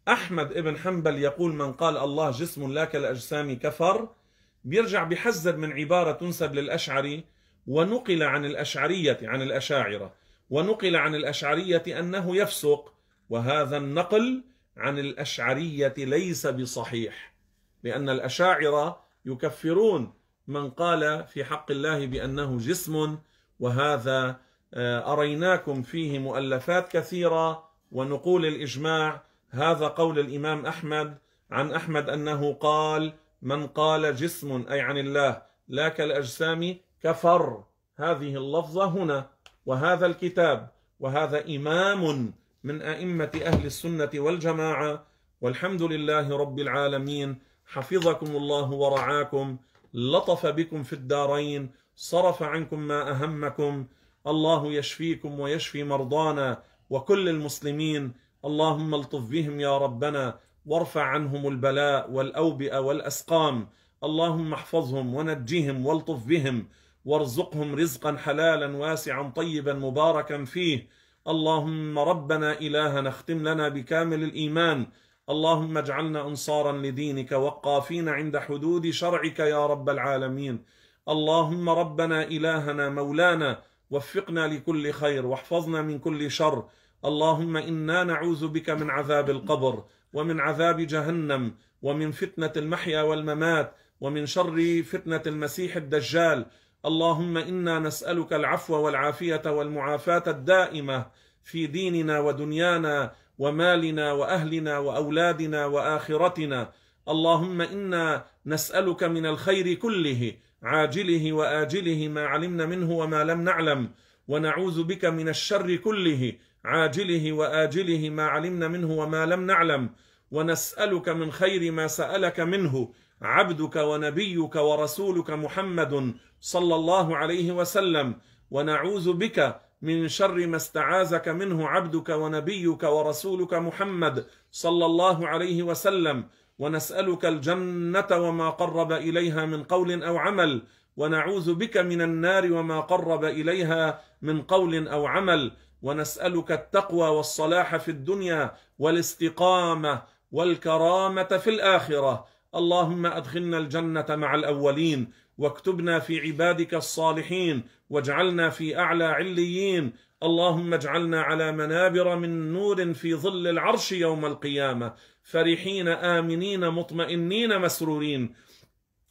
أحمد ابن حنبل يقول من قال الله جسم لا كالأجسام كفر بيرجع بحذر من عبارة تنسب للأشعري ونقل عن الأشعرية عن الأشاعرة ونقل عن الأشعرية أنه يفسق وهذا النقل عن الأشعرية ليس بصحيح لأن الأشاعرة يكفرون من قال في حق الله بأنه جسم وهذا آه، أريناكم فيه مؤلفات كثيرة ونقول الإجماع هذا قول الإمام أحمد عن أحمد أنه قال من قال جسم أي عن الله لا كالأجسام كفر هذه اللفظة هنا وهذا الكتاب وهذا إمام من أئمة أهل السنة والجماعة والحمد لله رب العالمين حفظكم الله ورعاكم لطف بكم في الدارين صرف عنكم ما أهمكم الله يشفيكم ويشفي مرضانا وكل المسلمين اللهم الطف بهم يا ربنا وارفع عنهم البلاء والأوبئة والأسقام اللهم احفظهم ونجهم والطف بهم وارزقهم رزقا حلالا واسعا طيبا مباركا فيه اللهم ربنا إلهنا اختم لنا بكامل الإيمان اللهم اجعلنا أنصارا لدينك وقافين عند حدود شرعك يا رب العالمين اللهم ربنا إلهنا مولانا وفقنا لكل خير واحفظنا من كل شر اللهم إنا نعوذ بك من عذاب القبر ومن عذاب جهنم ومن فتنة المحيا والممات ومن شر فتنة المسيح الدجال اللهم انا نسالك العفو والعافيه والمعافاه الدائمه في ديننا ودنيانا ومالنا واهلنا واولادنا واخرتنا اللهم انا نسالك من الخير كله عاجله واجله ما علمنا منه وما لم نعلم ونعوذ بك من الشر كله عاجله واجله ما علمنا منه وما لم نعلم ونسالك من خير ما سالك منه عبدك ونبيك ورسولك محمد صلى الله عليه وسلم ونعوذ بك من شر ما استعاذك منه عبدك ونبيك ورسولك محمد صلى الله عليه وسلم ونسألك الجنة وما قرب إليها من قول أو عمل ونعوذ بك من النار وما قرب إليها من قول أو عمل ونسألك التقوى والصلاح في الدنيا والاستقامة والكرامة في الآخرة اللهم ادخلنا الجنه مع الاولين واكتبنا في عبادك الصالحين واجعلنا في اعلى عليين اللهم اجعلنا على منابر من نور في ظل العرش يوم القيامه فرحين امنين مطمئنين مسرورين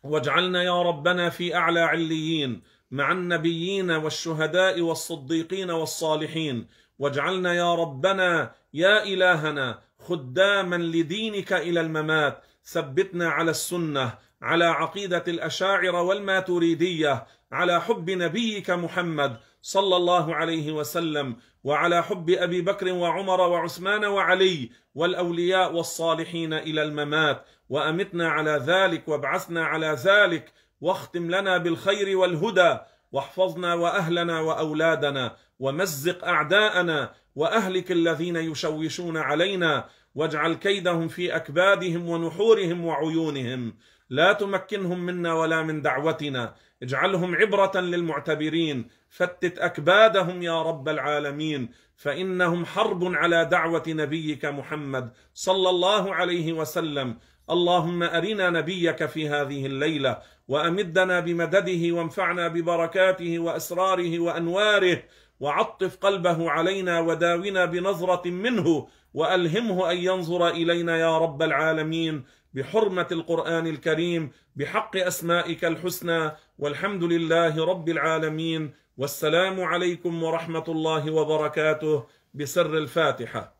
واجعلنا يا ربنا في اعلى عليين مع النبيين والشهداء والصديقين والصالحين واجعلنا يا ربنا يا الهنا خداما لدينك الى الممات ثبتنا على السنه على عقيده الاشاعره والماتريديه على حب نبيك محمد صلى الله عليه وسلم وعلى حب ابي بكر وعمر وعثمان وعلي والاولياء والصالحين الى الممات وامتنا على ذلك وابعثنا على ذلك واختم لنا بالخير والهدى واحفظنا واهلنا واولادنا ومزق اعداءنا واهلك الذين يشوشون علينا واجعل كيدهم في اكبادهم ونحورهم وعيونهم لا تمكنهم منا ولا من دعوتنا اجعلهم عبره للمعتبرين فتت اكبادهم يا رب العالمين فانهم حرب على دعوه نبيك محمد صلى الله عليه وسلم اللهم ارنا نبيك في هذه الليله وامدنا بمدده وانفعنا ببركاته واسراره وانواره وعطف قلبه علينا وداونا بنظره منه والهمه ان ينظر الينا يا رب العالمين بحرمه القران الكريم بحق اسمائك الحسنى والحمد لله رب العالمين والسلام عليكم ورحمه الله وبركاته بسر الفاتحه